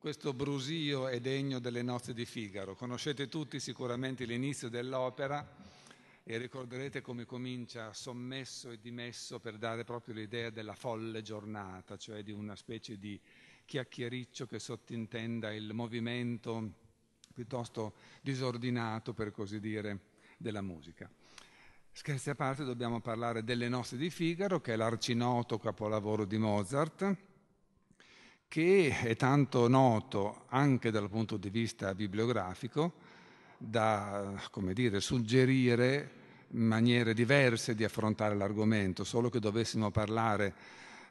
Questo brusio è degno delle nozze di Figaro. Conoscete tutti sicuramente l'inizio dell'opera e ricorderete come comincia sommesso e dimesso per dare proprio l'idea della folle giornata, cioè di una specie di chiacchiericcio che sottintenda il movimento piuttosto disordinato, per così dire, della musica. Scherzi a parte, dobbiamo parlare delle nozze di Figaro, che è l'arcinoto capolavoro di Mozart che è tanto noto anche dal punto di vista bibliografico da dire, suggerire maniere diverse di affrontare l'argomento, solo che dovessimo parlare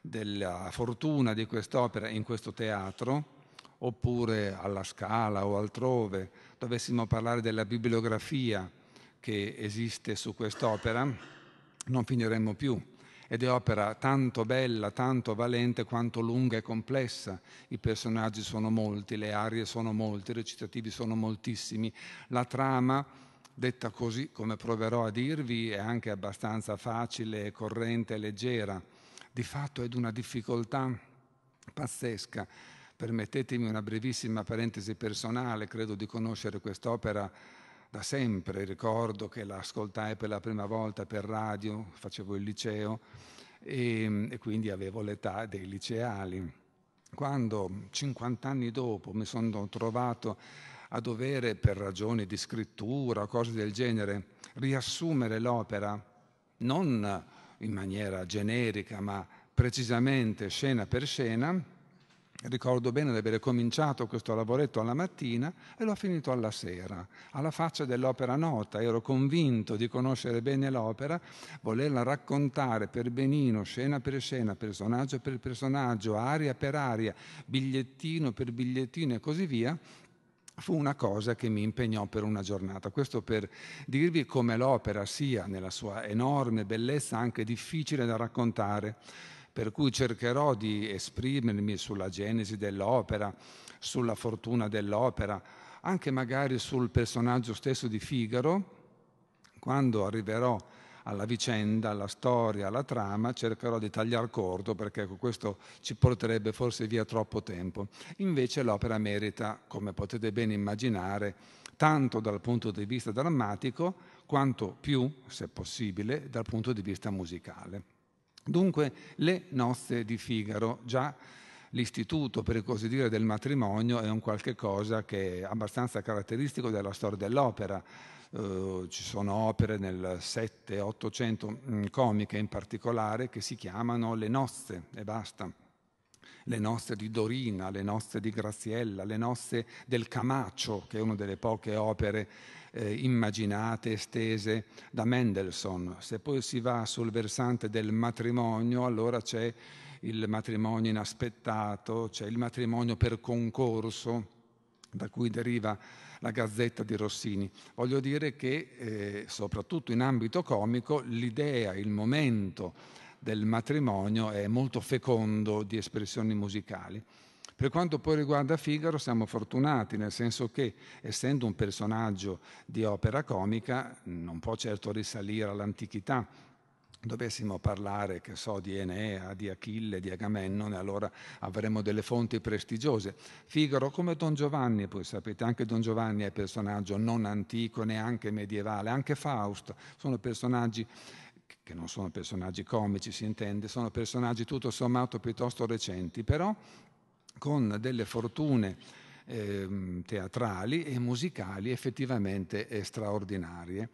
della fortuna di quest'opera in questo teatro, oppure alla Scala o altrove, dovessimo parlare della bibliografia che esiste su quest'opera, non finiremmo più ed è opera tanto bella, tanto valente quanto lunga e complessa. I personaggi sono molti, le arie sono molte, i recitativi sono moltissimi. La trama, detta così come proverò a dirvi, è anche abbastanza facile, corrente e leggera. Di fatto è di una difficoltà pazzesca. Permettetemi una brevissima parentesi personale, credo di conoscere quest'opera da sempre, ricordo che l'ascoltai per la prima volta per radio, facevo il liceo e, ehm, e quindi avevo l'età dei liceali. Quando 50 anni dopo mi sono trovato a dovere, per ragioni di scrittura o cose del genere, riassumere l'opera non in maniera generica, ma precisamente scena per scena, ricordo bene di aver cominciato questo lavoretto alla mattina e l'ho finito alla sera, alla faccia dell'opera nota, ero convinto di conoscere bene l'opera, volerla raccontare per benino, scena per scena, personaggio per personaggio, aria per aria, bigliettino per bigliettino e così via, fu una cosa che mi impegnò per una giornata. Questo per dirvi come l'opera sia nella sua enorme bellezza anche difficile da raccontare per cui cercherò di esprimermi sulla genesi dell'opera, sulla fortuna dell'opera, anche magari sul personaggio stesso di Figaro, quando arriverò alla vicenda, alla storia, alla trama, cercherò di tagliar corto perché ecco, questo ci porterebbe forse via troppo tempo. Invece l'opera merita, come potete ben immaginare, tanto dal punto di vista drammatico quanto più, se possibile, dal punto di vista musicale. Dunque le nozze di Figaro, già l'istituto per così dire del matrimonio è un qualche cosa che è abbastanza caratteristico della storia dell'opera. Eh, ci sono opere nel 7-800 mm, comiche in particolare che si chiamano le nozze e basta. Le nozze di Dorina, le nozze di Graziella, le nozze del Camacio, che è una delle poche opere eh, immaginate, estese da Mendelssohn. Se poi si va sul versante del matrimonio, allora c'è il matrimonio inaspettato, c'è il matrimonio per concorso, da cui deriva la Gazzetta di Rossini. Voglio dire che, eh, soprattutto in ambito comico, l'idea, il momento del matrimonio è molto fecondo di espressioni musicali. Per quanto poi riguarda Figaro, siamo fortunati, nel senso che essendo un personaggio di opera comica, non può certo risalire all'antichità, dovessimo parlare, che so, di Enea, di Achille, di Agamennone, allora avremmo delle fonti prestigiose. Figaro come Don Giovanni, poi sapete, anche Don Giovanni è personaggio non antico, neanche medievale, anche Faust, sono personaggi che non sono personaggi comici, si intende, sono personaggi tutto sommato piuttosto recenti, però con delle fortune eh, teatrali e musicali effettivamente straordinarie.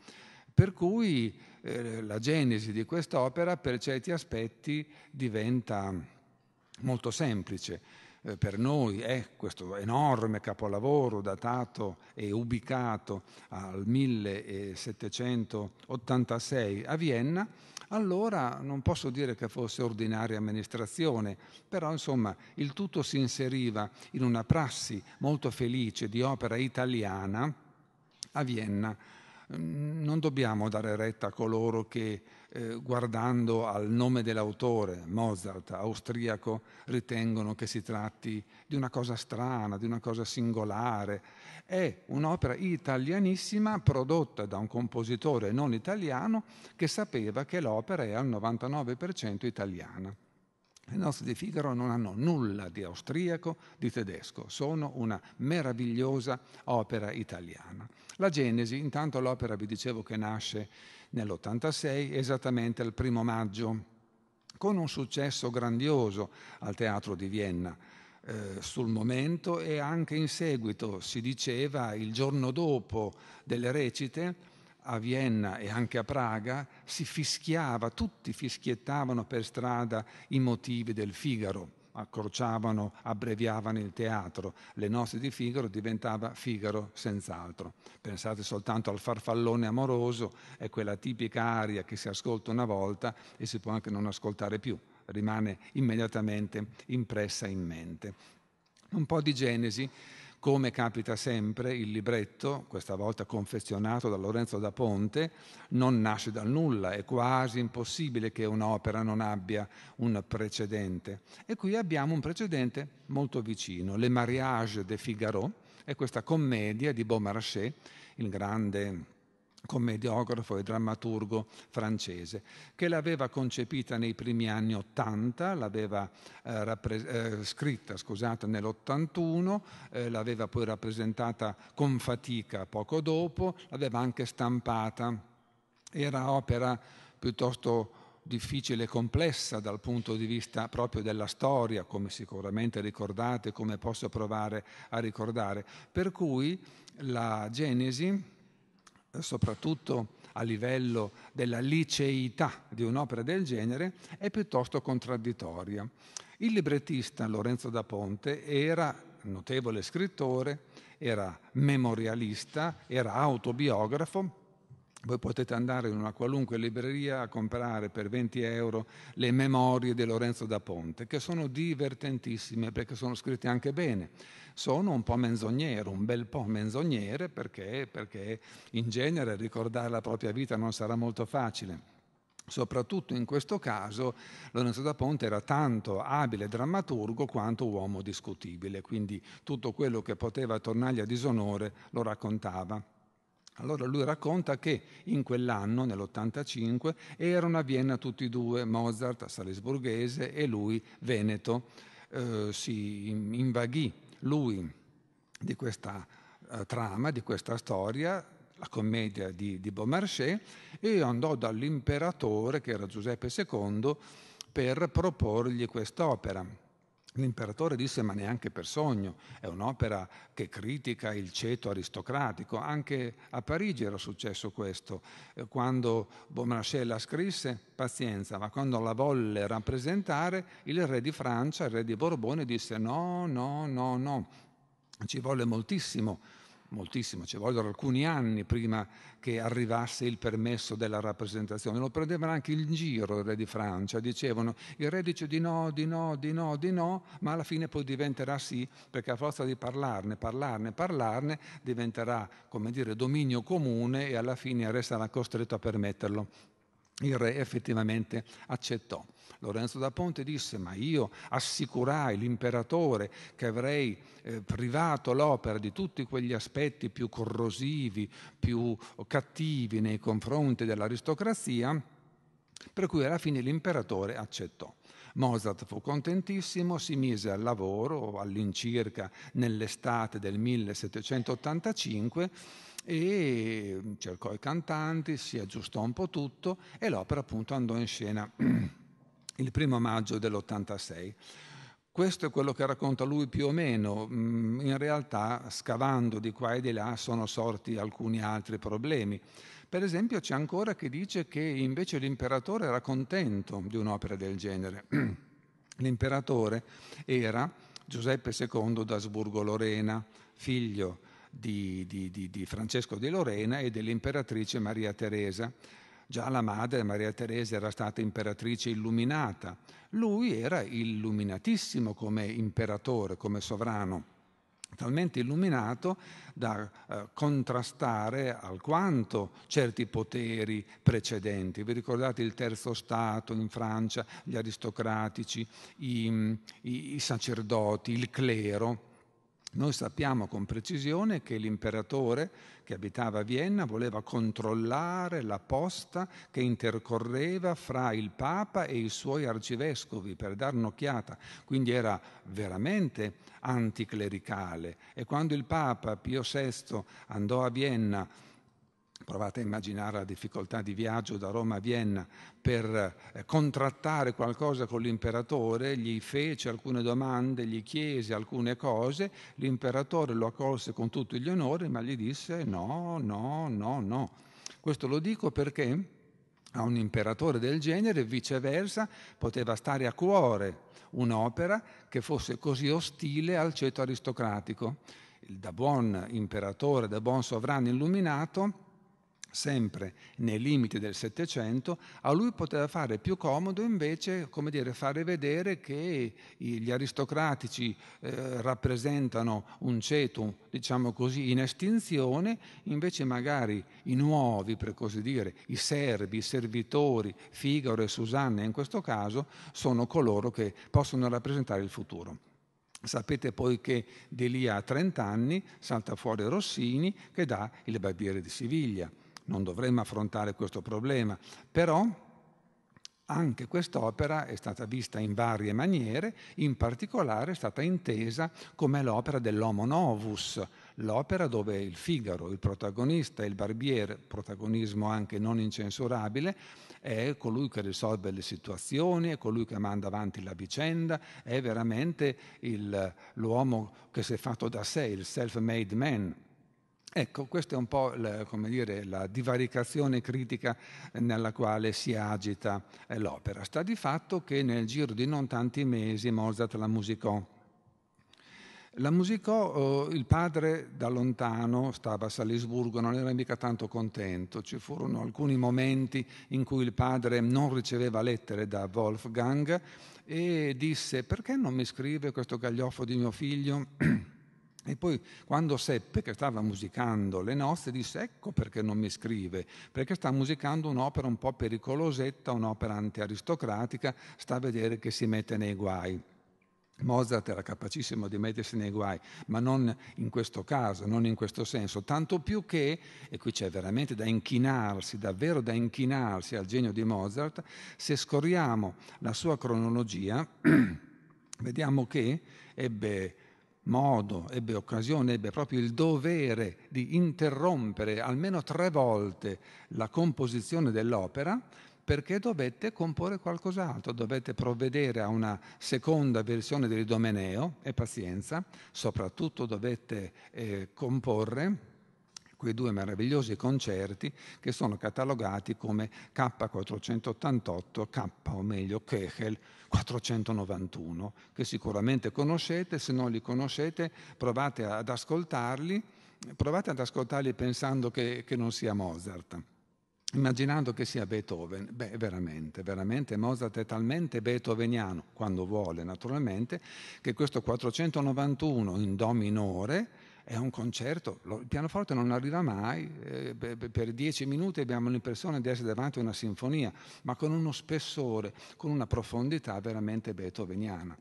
Per cui eh, la genesi di quest'opera per certi aspetti diventa molto semplice. Eh, per noi è questo enorme capolavoro datato e ubicato al 1786 a Vienna, allora non posso dire che fosse ordinaria amministrazione, però insomma il tutto si inseriva in una prassi molto felice di opera italiana a Vienna. Non dobbiamo dare retta a coloro che eh, guardando al nome dell'autore, Mozart, austriaco, ritengono che si tratti di una cosa strana, di una cosa singolare. È un'opera italianissima prodotta da un compositore non italiano che sapeva che l'opera è al 99% italiana. Le nozze di Figaro non hanno nulla di austriaco, di tedesco, sono una meravigliosa opera italiana. La Genesi, intanto l'opera vi dicevo che nasce nell'86, esattamente il primo maggio, con un successo grandioso al Teatro di Vienna. Eh, sul momento e anche in seguito si diceva il giorno dopo delle recite a Vienna e anche a Praga si fischiava, tutti fischiettavano per strada i motivi del Figaro accorciavano, abbreviavano il teatro. Le nozze di Figaro diventava Figaro senz'altro. Pensate soltanto al farfallone amoroso, è quella tipica aria che si ascolta una volta e si può anche non ascoltare più, rimane immediatamente impressa in mente. Un po' di Genesi come capita sempre, il libretto, questa volta confezionato da Lorenzo da Ponte, non nasce dal nulla, è quasi impossibile che un'opera non abbia un precedente. E qui abbiamo un precedente molto vicino, Le Mariage de Figaro, è questa commedia di Beaumarchais, il grande commediografo e drammaturgo francese, che l'aveva concepita nei primi anni Ottanta, l'aveva eh, rappre- eh, scritta scusate, nell'81, eh, l'aveva poi rappresentata con fatica poco dopo, l'aveva anche stampata. Era opera piuttosto difficile e complessa dal punto di vista proprio della storia, come sicuramente ricordate, come posso provare a ricordare, per cui la Genesi soprattutto a livello della liceità di un'opera del genere, è piuttosto contraddittoria. Il librettista Lorenzo da Ponte era notevole scrittore, era memorialista, era autobiografo, voi potete andare in una qualunque libreria a comprare per 20 euro le memorie di Lorenzo da Ponte, che sono divertentissime perché sono scritte anche bene. Sono un po' menzognero, un bel po' menzogniere perché, perché in genere ricordare la propria vita non sarà molto facile. Soprattutto in questo caso Lorenzo da Ponte era tanto abile drammaturgo quanto uomo discutibile, quindi tutto quello che poteva tornargli a disonore lo raccontava. Allora lui racconta che in quell'anno, nell'85, erano a Vienna tutti e due, Mozart salisburghese e lui veneto. Eh, si invaghì lui di questa eh, trama, di questa storia, la commedia di, di Beaumarchais, e andò dall'imperatore, che era Giuseppe II, per proporgli quest'opera L'imperatore disse ma neanche per sogno, è un'opera che critica il ceto aristocratico, anche a Parigi era successo questo, eh, quando Beaumarchais la scrisse, pazienza, ma quando la volle rappresentare il re di Francia, il re di Borbone disse no, no, no, no, ci volle moltissimo moltissimo, ci vogliono alcuni anni prima che arrivasse il permesso della rappresentazione. Lo prendevano anche in giro il re di Francia, dicevano il re dice di no, di no, di no, di no, ma alla fine poi diventerà sì, perché a forza di parlarne, parlarne, parlarne, diventerà, come dire, dominio comune e alla fine resterà costretto a permetterlo. Il re effettivamente accettò. Lorenzo da Ponte disse, ma io assicurai l'imperatore che avrei eh, privato l'opera di tutti quegli aspetti più corrosivi, più cattivi nei confronti dell'aristocrazia, per cui alla fine l'imperatore accettò. Mozart fu contentissimo, si mise al lavoro all'incirca nell'estate del 1785 e cercò i cantanti, si aggiustò un po' tutto e l'opera appunto andò in scena il primo maggio dell'86. Questo è quello che racconta lui più o meno, mm, in realtà scavando di qua e di là sono sorti alcuni altri problemi. Per esempio c'è ancora chi dice che invece l'imperatore era contento di un'opera del genere. L'imperatore era Giuseppe II d'Asburgo Lorena, figlio di, di, di, di Francesco di Lorena e dell'imperatrice Maria Teresa Già la madre Maria Teresa era stata imperatrice illuminata, lui era illuminatissimo come imperatore, come sovrano talmente illuminato da eh, contrastare alquanto certi poteri precedenti. Vi ricordate il terzo Stato in Francia, gli aristocratici, i, i, i sacerdoti, il clero? Noi sappiamo con precisione che l'imperatore che abitava a Vienna voleva controllare la posta che intercorreva fra il Papa e i suoi arcivescovi per dare un'occhiata, quindi era veramente anticlericale. E quando il Papa Pio VI andò a Vienna Provate a immaginare la difficoltà di viaggio da Roma a Vienna per eh, contrattare qualcosa con l'imperatore, gli fece alcune domande, gli chiese alcune cose, l'imperatore lo accolse con tutti gli onori, ma gli disse no, no, no, no. Questo lo dico perché a un imperatore del genere, viceversa, poteva stare a cuore un'opera che fosse così ostile al ceto aristocratico. Da buon imperatore, da buon sovrano illuminato, sempre nei limiti del Settecento, a lui poteva fare più comodo invece come dire, fare vedere che gli aristocratici eh, rappresentano un ceto, diciamo così, in estinzione, invece magari i nuovi, per così dire, i servi, i servitori, Figaro e Susanna in questo caso, sono coloro che possono rappresentare il futuro. Sapete poi che di lì a 30 anni salta fuori Rossini che dà il barbiere di Siviglia non dovremmo affrontare questo problema, però anche quest'opera è stata vista in varie maniere, in particolare è stata intesa come l'opera dell'Homo Novus, l'opera dove il Figaro, il protagonista, il barbiere, protagonismo anche non incensurabile, è colui che risolve le situazioni, è colui che manda avanti la vicenda, è veramente il, l'uomo che si è fatto da sé, il self-made man Ecco, questa è un po' la, dire, la divaricazione critica nella quale si agita eh, l'opera. Sta di fatto che nel giro di non tanti mesi Mozart la musicò. La musicò, eh, il padre da lontano stava a Salisburgo, non era mica tanto contento, ci furono alcuni momenti in cui il padre non riceveva lettere da Wolfgang e disse perché non mi scrive questo gaglioffo di mio figlio? E poi quando seppe che stava musicando le nozze disse ecco perché non mi scrive, perché sta musicando un'opera un po' pericolosetta, un'opera anti-aristocratica, sta a vedere che si mette nei guai. Mozart era capacissimo di mettersi nei guai, ma non in questo caso, non in questo senso, tanto più che, e qui c'è veramente da inchinarsi, davvero da inchinarsi al genio di Mozart, se scorriamo la sua cronologia, vediamo che ebbe modo, ebbe occasione, ebbe proprio il dovere di interrompere almeno tre volte la composizione dell'opera perché dovette comporre qualcos'altro, dovette provvedere a una seconda versione dell'Idomeneo e pazienza, soprattutto dovette eh, comporre quei due meravigliosi concerti che sono catalogati come K488, K o meglio Kegel 491, che sicuramente conoscete, se non li conoscete provate ad ascoltarli, provate ad ascoltarli pensando che, che non sia Mozart immaginando che sia Beethoven. Beh, veramente, veramente Mozart è talmente beethoveniano, quando vuole naturalmente, che questo 491 in Do minore è un concerto, il pianoforte non arriva mai, eh, per dieci minuti abbiamo l'impressione di essere davanti a una sinfonia, ma con uno spessore, con una profondità veramente beethoveniana.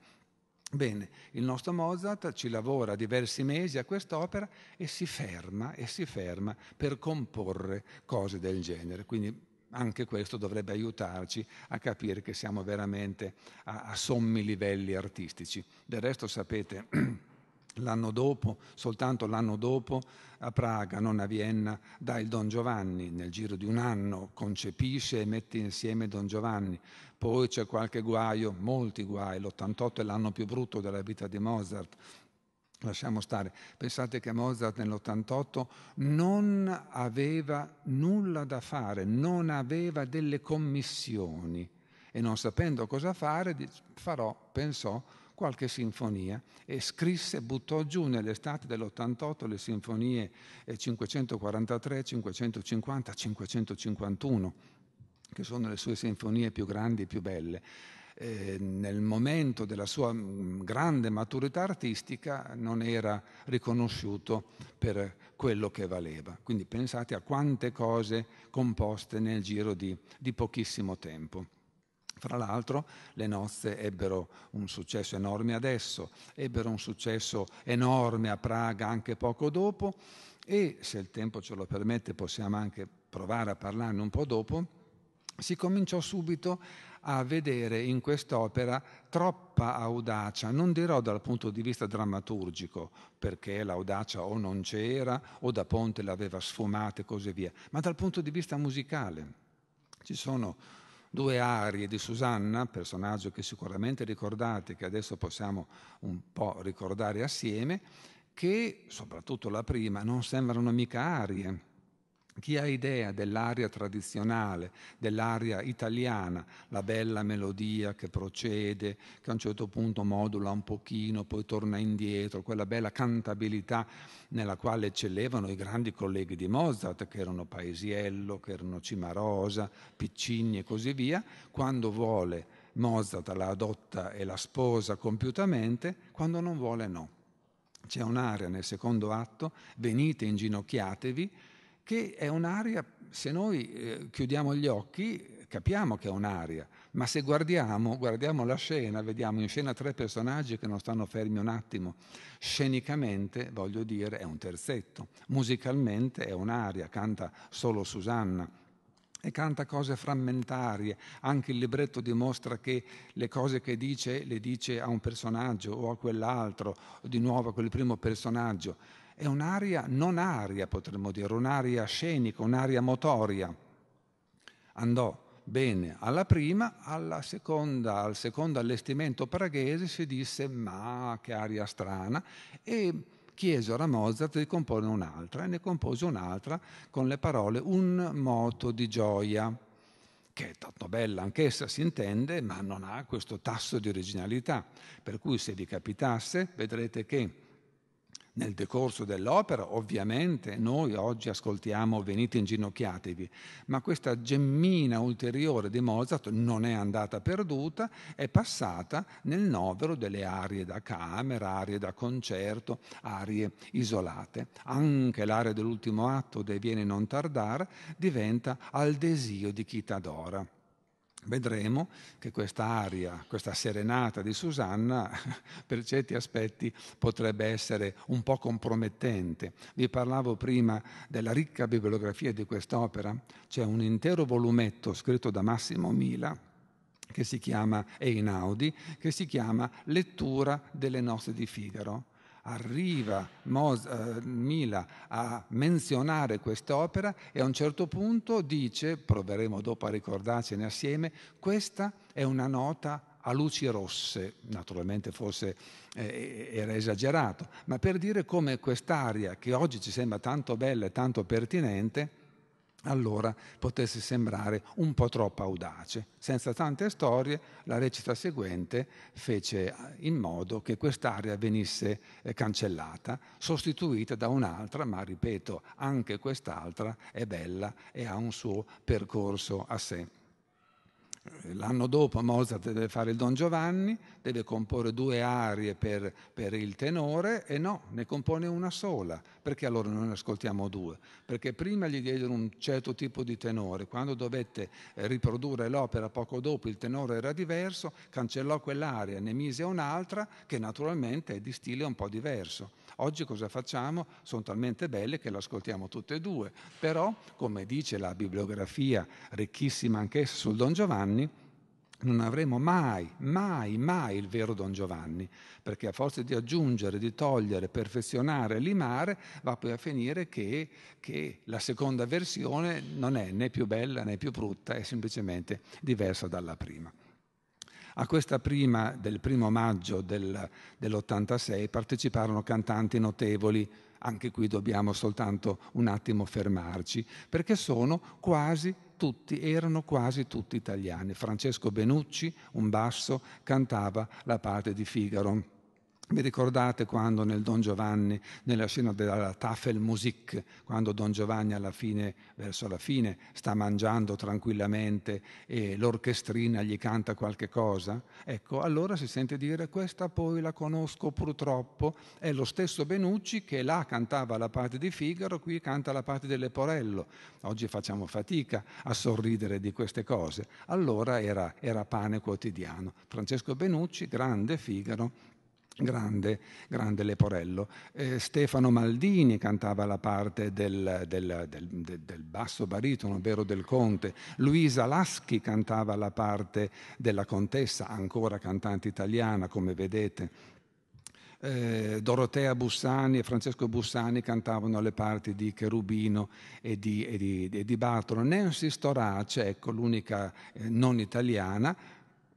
Bene, il nostro Mozart ci lavora diversi mesi a quest'opera e si ferma e si ferma per comporre cose del genere. Quindi anche questo dovrebbe aiutarci a capire che siamo veramente a, a sommi livelli artistici. Del resto sapete L'anno dopo, soltanto l'anno dopo, a Praga, non a Vienna, dà il Don Giovanni. Nel giro di un anno concepisce e mette insieme Don Giovanni. Poi c'è qualche guaio, molti guai. L'88 è l'anno più brutto della vita di Mozart. Lasciamo stare. Pensate che Mozart nell'88 non aveva nulla da fare, non aveva delle commissioni e non sapendo cosa fare, farò, pensò, qualche sinfonia e scrisse, buttò giù nell'estate dell'88 le sinfonie 543, 550, 551, che sono le sue sinfonie più grandi e più belle. Eh, nel momento della sua mm, grande maturità artistica non era riconosciuto per quello che valeva. Quindi pensate a quante cose composte nel giro di, di pochissimo tempo. Fra l'altro le nozze ebbero un successo enorme adesso, ebbero un successo enorme a Praga anche poco dopo e se il tempo ce lo permette possiamo anche provare a parlarne un po' dopo, si cominciò subito a vedere in quest'opera troppa audacia, non dirò dal punto di vista drammaturgico, perché l'audacia o non c'era o da Ponte l'aveva sfumata e così via, ma dal punto di vista musicale. Ci sono due arie di Susanna, personaggio che sicuramente ricordate, che adesso possiamo un po' ricordare assieme, che soprattutto la prima non sembrano mica arie, chi ha idea dell'aria tradizionale, dell'aria italiana, la bella melodia che procede, che a un certo punto modula un pochino, poi torna indietro, quella bella cantabilità nella quale eccellevano i grandi colleghi di Mozart, che erano Paesiello, che erano Cimarosa, Piccini e così via, quando vuole Mozart la adotta e la sposa compiutamente, quando non vuole no. C'è un'area nel secondo atto, venite inginocchiatevi, che è un'aria, se noi eh, chiudiamo gli occhi, capiamo che è un'aria, ma se guardiamo, guardiamo la scena, vediamo in scena tre personaggi che non stanno fermi un attimo, scenicamente, voglio dire, è un terzetto, musicalmente è un'aria, canta solo Susanna e canta cose frammentarie. Anche il libretto dimostra che le cose che dice le dice a un personaggio o a quell'altro, o di nuovo a quel primo personaggio è un'aria non aria, potremmo dire, un'aria scenica, un'aria motoria. Andò bene alla prima, alla seconda, al secondo allestimento praghese si disse ma che aria strana e chiesero a Mozart di comporre un'altra e ne compose un'altra con le parole un moto di gioia che è tanto bella anch'essa, si intende, ma non ha questo tasso di originalità. Per cui se vi capitasse, vedrete che nel decorso dell'opera, ovviamente noi oggi ascoltiamo Venite inginocchiatevi, ma questa gemmina ulteriore di Mozart non è andata perduta, è passata nel novero delle arie da camera, arie da concerto, arie isolate. Anche l'area dell'ultimo atto dei Viene non tardare, diventa al desio di chi t'adora vedremo che questa aria, questa serenata di Susanna, per certi aspetti potrebbe essere un po' compromettente. Vi parlavo prima della ricca bibliografia di quest'opera, c'è un intero volumetto scritto da Massimo Mila che si chiama Einaudi, che si chiama Lettura delle nozze di Figaro arriva Mos- eh, Mila a menzionare quest'opera e a un certo punto dice, proveremo dopo a ricordarcene assieme, questa è una nota a luci rosse, naturalmente forse eh, era esagerato, ma per dire come quest'aria che oggi ci sembra tanto bella e tanto pertinente, allora potesse sembrare un po' troppo audace. Senza tante storie, la recita seguente fece eh, in modo che quest'area venisse eh, cancellata, sostituita da un'altra, ma ripeto, anche quest'altra è bella e ha un suo percorso a sé. L'anno dopo Mozart deve fare il Don Giovanni, deve comporre due arie per, per, il tenore e no, ne compone una sola. Perché allora non ne ascoltiamo due? Perché prima gli diedero un certo tipo di tenore, quando dovette eh, riprodurre l'opera poco dopo il tenore era diverso, cancellò quell'aria, ne mise un'altra che naturalmente è di stile un po' diverso. Oggi cosa facciamo? Sono talmente belle che le ascoltiamo tutte e due, però come dice la bibliografia ricchissima anch'essa sul Don Giovanni, Giovanni, non avremo mai, mai, mai il vero Don Giovanni, perché a forza di aggiungere, di togliere, perfezionare, limare, va poi a finire che, che, la seconda versione non è né più bella né più brutta, è semplicemente diversa dalla prima. A questa prima del primo maggio del, dell'86 parteciparono cantanti notevoli, anche qui dobbiamo soltanto un attimo fermarci, perché sono quasi tutti, erano quasi tutti italiani. Francesco Benucci, un basso, cantava la parte di Figaro. Vi ricordate quando nel Don Giovanni, nella scena della Tafel Music, quando Don Giovanni alla fine, verso la fine, sta mangiando tranquillamente e l'orchestrina gli canta qualche cosa? Ecco, allora si sente dire questa poi la conosco purtroppo, è lo stesso Benucci che là cantava la parte di Figaro, qui canta la parte del Leporello. Oggi facciamo fatica a sorridere di queste cose. Allora era, era pane quotidiano. Francesco Benucci, grande Figaro, Grande, grande, Leporello. Eh, Stefano Maldini cantava la parte del, del, del, del, basso baritono, ovvero del conte. Luisa Laschi cantava la parte della contessa, ancora cantante italiana, come vedete. Eh, Dorotea Bussani e Francesco Bussani cantavano le parti di Cherubino e di, e di, e di Bartolo. Nancy Storace, ecco, l'unica eh, non italiana,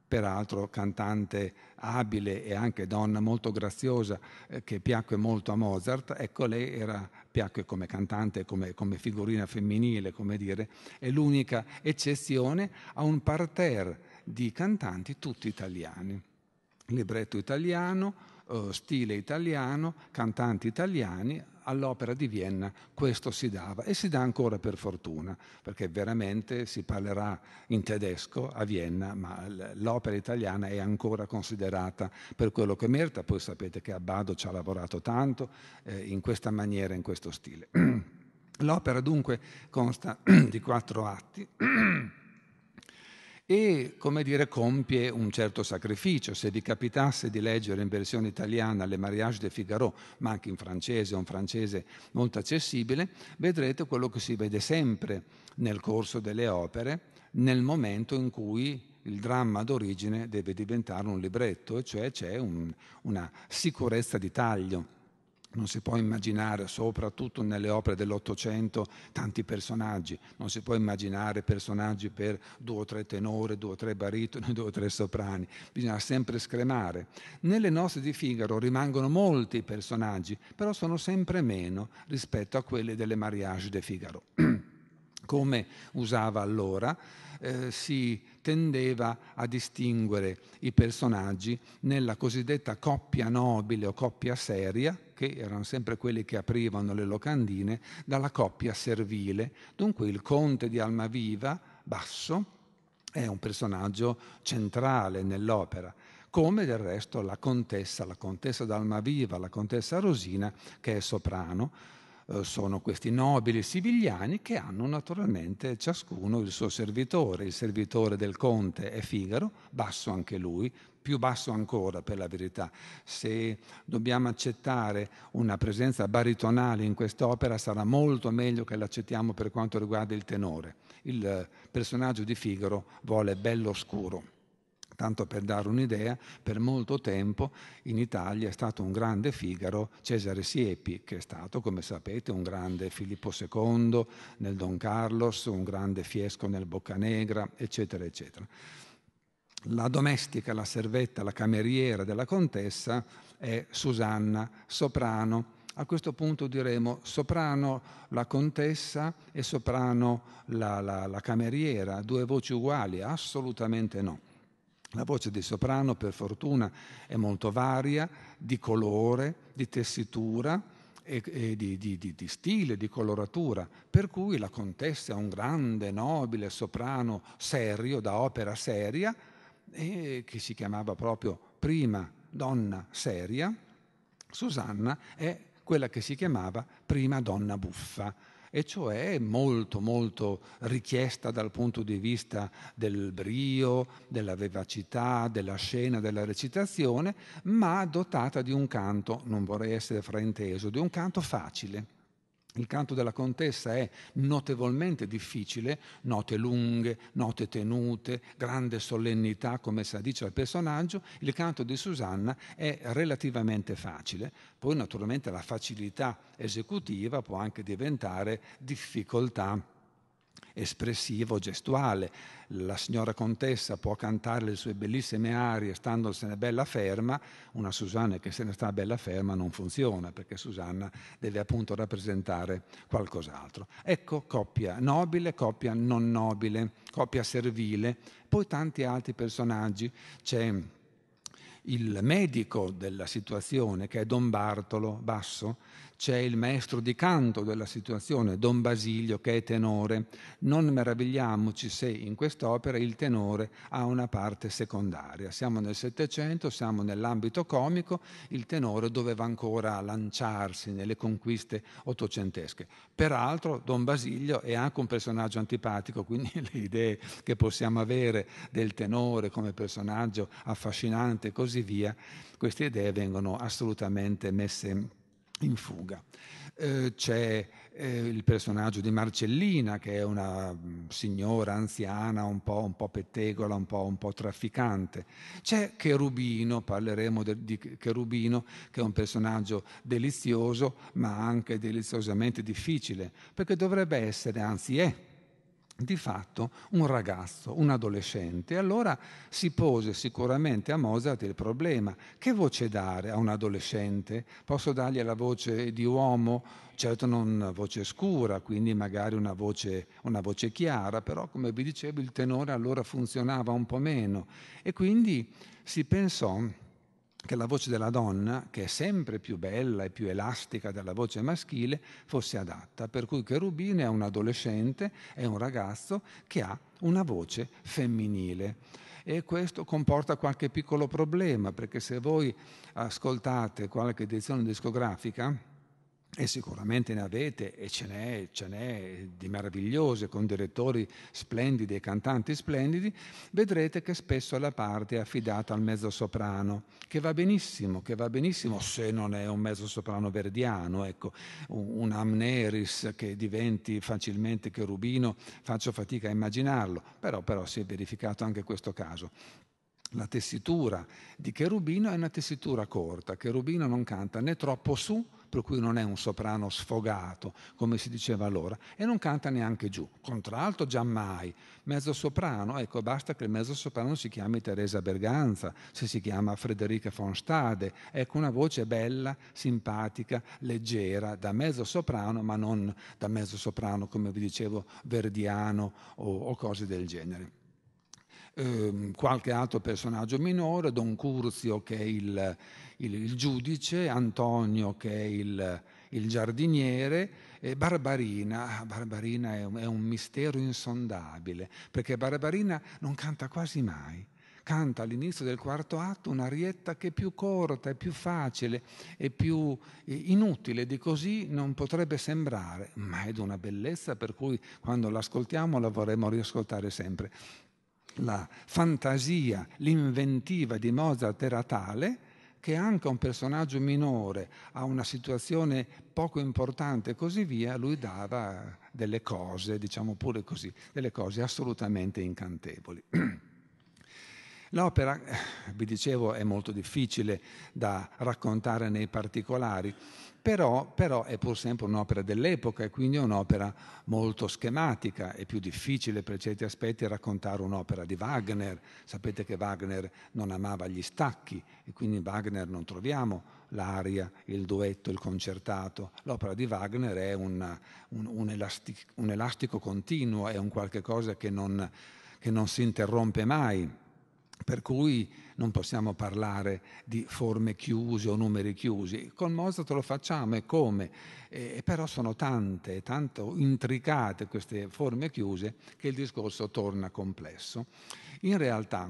peraltro cantante abile e anche donna molto graziosa eh, che piacque molto a Mozart, ecco lei era, piacque come cantante, come, come figurina femminile, come dire, è l'unica eccezione a un parterre di cantanti tutti italiani. Libretto italiano, eh, stile italiano, cantanti italiani, all'opera di Vienna questo si dava e si dà ancora per fortuna, perché veramente si parlerà in tedesco a Vienna, ma l'opera italiana è ancora considerata per quello che merita, poi sapete che Abbado ci ha lavorato tanto eh, in questa maniera, in questo stile. L'opera dunque consta di quattro atti. e, come dire, compie un certo sacrificio. Se vi capitasse di leggere in versione italiana Le Mariage de Figaro, ma anche in francese, un francese molto accessibile, vedrete quello che si vede sempre nel corso delle opere, nel momento in cui il dramma d'origine deve diventare un libretto, e cioè c'è un, una sicurezza di taglio. Non si può immaginare, soprattutto nelle opere dell'Ottocento, tanti personaggi. Non si può immaginare personaggi per due o tre tenore, due o tre baritoni, due o tre soprani. Bisogna sempre scremare. Nelle nostre di Figaro rimangono molti personaggi, però sono sempre meno rispetto a quelli delle mariage de Figaro. Come usava allora, eh, si tendeva a distinguere i personaggi nella cosiddetta coppia nobile o coppia seria, che erano sempre quelli che aprivano le locandine, dalla coppia servile. Dunque il conte di Almaviva, Basso, è un personaggio centrale nell'opera, come del resto la contessa, la contessa d'Almaviva, la contessa Rosina, che è soprano. Eh, sono questi nobili sivigliani che hanno naturalmente ciascuno il suo servitore. Il servitore del conte è Figaro, basso anche lui, più basso ancora per la verità. Se dobbiamo accettare una presenza baritonale in quest'opera sarà molto meglio che l'accettiamo per quanto riguarda il tenore. Il personaggio di Figaro vuole bello scuro. Tanto per dare un'idea, per molto tempo in Italia è stato un grande Figaro Cesare Siepi, che è stato, come sapete, un grande Filippo II nel Don Carlos, un grande Fiesco nel Boccanegra, eccetera, eccetera la domestica, la servetta, la cameriera della contessa è Susanna Soprano. A questo punto diremo soprano la contessa e soprano la, la, la cameriera, due voci uguali? Assolutamente no. La voce di soprano, per fortuna, è molto varia, di colore, di tessitura, e, di, di, di, di, stile, di coloratura, per cui la contessa è un grande, nobile soprano serio, da opera seria, e che si chiamava proprio prima donna seria, Susanna è quella che si chiamava prima donna buffa, e cioè molto molto richiesta dal punto di vista del brio, della vivacità, della scena, della recitazione, ma dotata di un canto, non vorrei essere frainteso, di un canto facile il canto della contessa è notevolmente difficile, note lunghe, note tenute, grande solennità, come si dice al personaggio. Il canto di Susanna è relativamente facile, poi naturalmente la facilità esecutiva può anche diventare difficoltà espressivo, gestuale. La signora contessa può cantare le sue bellissime arie standosene bella ferma, una Susanna che se ne sta bella ferma non funziona perché Susanna deve appunto rappresentare qualcos'altro. Ecco coppia nobile, coppia non nobile, coppia servile, poi tanti altri personaggi. C'è il medico della situazione che è Don Bartolo Basso c'è il maestro di canto della situazione, Don Basilio, che è tenore. Non meravigliamoci se in quest'opera il tenore ha una parte secondaria. Siamo nel Settecento, siamo nell'ambito comico, il tenore doveva ancora lanciarsi nelle conquiste ottocentesche. Peraltro Don Basilio è anche un personaggio antipatico, quindi le idee che possiamo avere del tenore come personaggio affascinante e così via, queste idee vengono assolutamente messe in in fuga. Eh, c'è eh, il personaggio di Marcellina, che è una mm, signora anziana, un po', un po pettegola, un po', un po', trafficante. C'è Cherubino, parleremo de, di Cherubino, che è un personaggio delizioso, ma anche deliziosamente difficile, perché dovrebbe essere, anzi è, di fatto un ragazzo, un adolescente. allora si pose sicuramente a Mozart il problema, che voce dare a un adolescente? Posso dargli la voce di uomo, certo non una voce scura, quindi magari una voce, una voce chiara, però come vi dicevo il tenore allora funzionava un po' meno. E quindi si pensò che la voce della donna, che è sempre più bella e più elastica della voce maschile, fosse adatta. Per cui Cherubine è un adolescente, è un ragazzo che ha una voce femminile e questo comporta qualche piccolo problema perché se voi ascoltate qualche edizione discografica e sicuramente ne avete e ce n'è, ce n'è di meravigliose con direttori splendidi e cantanti splendidi, vedrete che spesso la parte è affidata al mezzosoprano, che va benissimo, che va benissimo se non è un mezzosoprano verdiano, ecco, un, amneris che diventi facilmente cherubino, faccio fatica a immaginarlo, però, però si è verificato anche questo caso. La tessitura di Cherubino è una tessitura corta, Cherubino non canta né troppo su per cui non è un soprano sfogato, come si diceva allora, e non canta neanche giù. Contralto giammai, mezzo soprano, ecco, basta che il mezzo soprano si chiami Teresa Berganza, se si chiama Frederica von Stade, ecco una voce bella, simpatica, leggera, da mezzo soprano, ma non da mezzo soprano, come vi dicevo, verdiano o, o cose del genere ehm, qualche altro personaggio minore, Don Curzio che è il, il, il giudice, Antonio che è il, il giardiniere e Barbarina. Ah, Barbarina è un, è un mistero insondabile, perché Barbarina non canta quasi mai canta all'inizio del quarto atto un'arietta che è più corta, è più facile, è più inutile di così non potrebbe sembrare, ma è di una bellezza per cui quando l'ascoltiamo la vorremmo riascoltare sempre. La fantasia, l'inventiva di Mozart era tale che anche a un personaggio minore, a una situazione poco importante e così via, lui dava delle cose, diciamo pure così, delle cose assolutamente incantevoli. L'opera, eh, vi dicevo, è molto difficile da raccontare nei particolari, però, però, è pur sempre un'opera dell'epoca e quindi è un'opera molto schematica, è più difficile per certi aspetti raccontare un'opera di Wagner, sapete che Wagner non amava gli stacchi e quindi in Wagner non troviamo l'aria, il duetto, il concertato, l'opera di Wagner è una, un, un, elastic, un, elastico continuo, è un qualche cosa che non, che non si interrompe mai. Per cui non possiamo parlare di forme chiuse o numeri chiusi. Con Mozart lo facciamo e come? Eh, però sono tante, tanto intricate queste forme chiuse che il discorso torna complesso. In realtà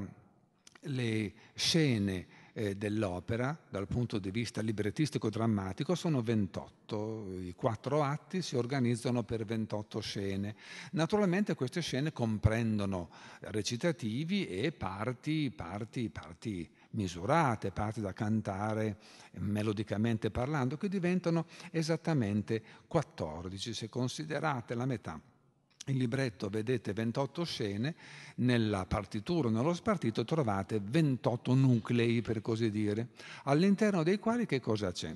le scene eh, dell'opera dal punto di vista librettistico-drammatico sono 28. I quattro atti si organizzano per 28 scene. Naturalmente queste scene comprendono recitativi e parti, parti, parti misurate, parti da cantare melodicamente parlando, che diventano esattamente 14 se considerate la metà il libretto vedete 28 scene, nella partitura, nello spartito trovate 28 nuclei per così dire, all'interno dei quali che cosa c'è?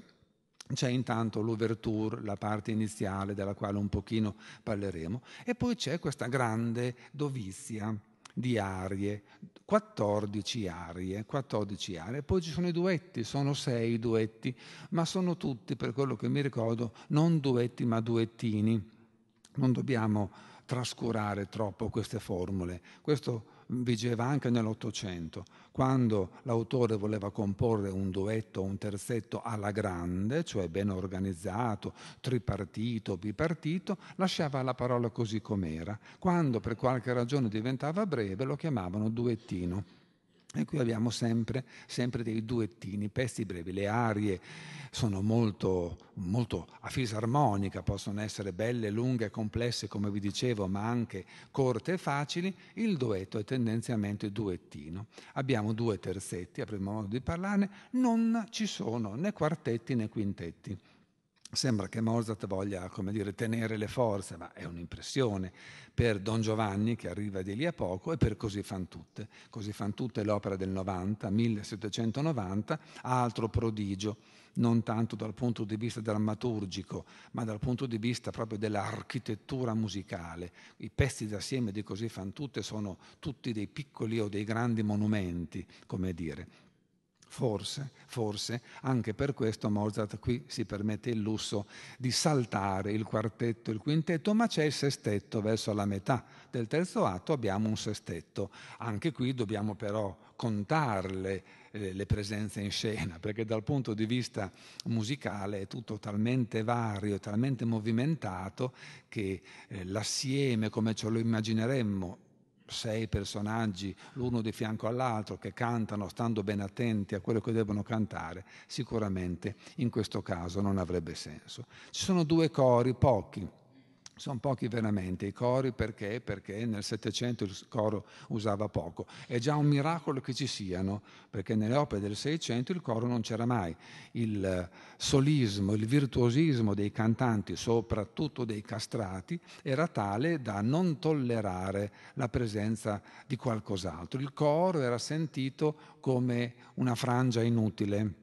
C'è intanto l'ouverture, la parte iniziale della quale un pochino parleremo, e poi c'è questa grande dovizia di arie, 14 arie, 14 arie. Poi ci sono i duetti, sono sei duetti, ma sono tutti, per quello che mi ricordo, non duetti ma duettini. Non dobbiamo trascurare troppo queste formule. Questo vigeva anche nell'Ottocento, quando l'autore voleva comporre un duetto, o un terzetto alla grande, cioè ben organizzato, tripartito, bipartito, lasciava la parola così com'era. Quando per qualche ragione diventava breve lo chiamavano duettino. E qui abbiamo sempre, sempre, dei duettini, pezzi brevi. Le arie sono molto, molto a fisarmonica, possono essere belle, lunghe, complesse, come vi dicevo, ma anche corte e facili. Il duetto è tendenzialmente duettino. Abbiamo due terzetti, avremo modo di parlarne, non ci sono né quartetti né quintetti. Sembra che Mozart voglia, come dire, tenere le forze, ma è un'impressione, per Don Giovanni, che arriva di lì a poco, e per Così fan tutte. Così fan tutte è l'opera del 90, 1790, altro prodigio, non tanto dal punto di vista drammaturgico, ma dal punto di vista proprio dell'architettura musicale. I pezzi d'assieme di Così fan tutte sono tutti dei piccoli o dei grandi monumenti, come dire. Forse, forse, anche per questo Mozart qui si permette il lusso di saltare il quartetto, il quintetto, ma c'è il sestetto verso la metà del terzo atto, abbiamo un sestetto. Anche qui dobbiamo però contarle eh, le presenze in scena, perché dal punto di vista musicale è tutto talmente vario, talmente movimentato che eh, l'assieme come ce lo immagineremmo sei personaggi l'uno di fianco all'altro che cantano stando ben attenti a quello che devono cantare, sicuramente in questo caso non avrebbe senso. Ci sono due cori, pochi, sono pochi veramente. I cori perché? Perché nel Settecento il coro usava poco. È già un miracolo che ci siano, perché nelle opere del Seicento il coro non c'era mai. Il eh, solismo, il virtuosismo dei cantanti, soprattutto dei castrati, era tale da non tollerare la presenza di qualcos'altro. Il coro era sentito come una frangia inutile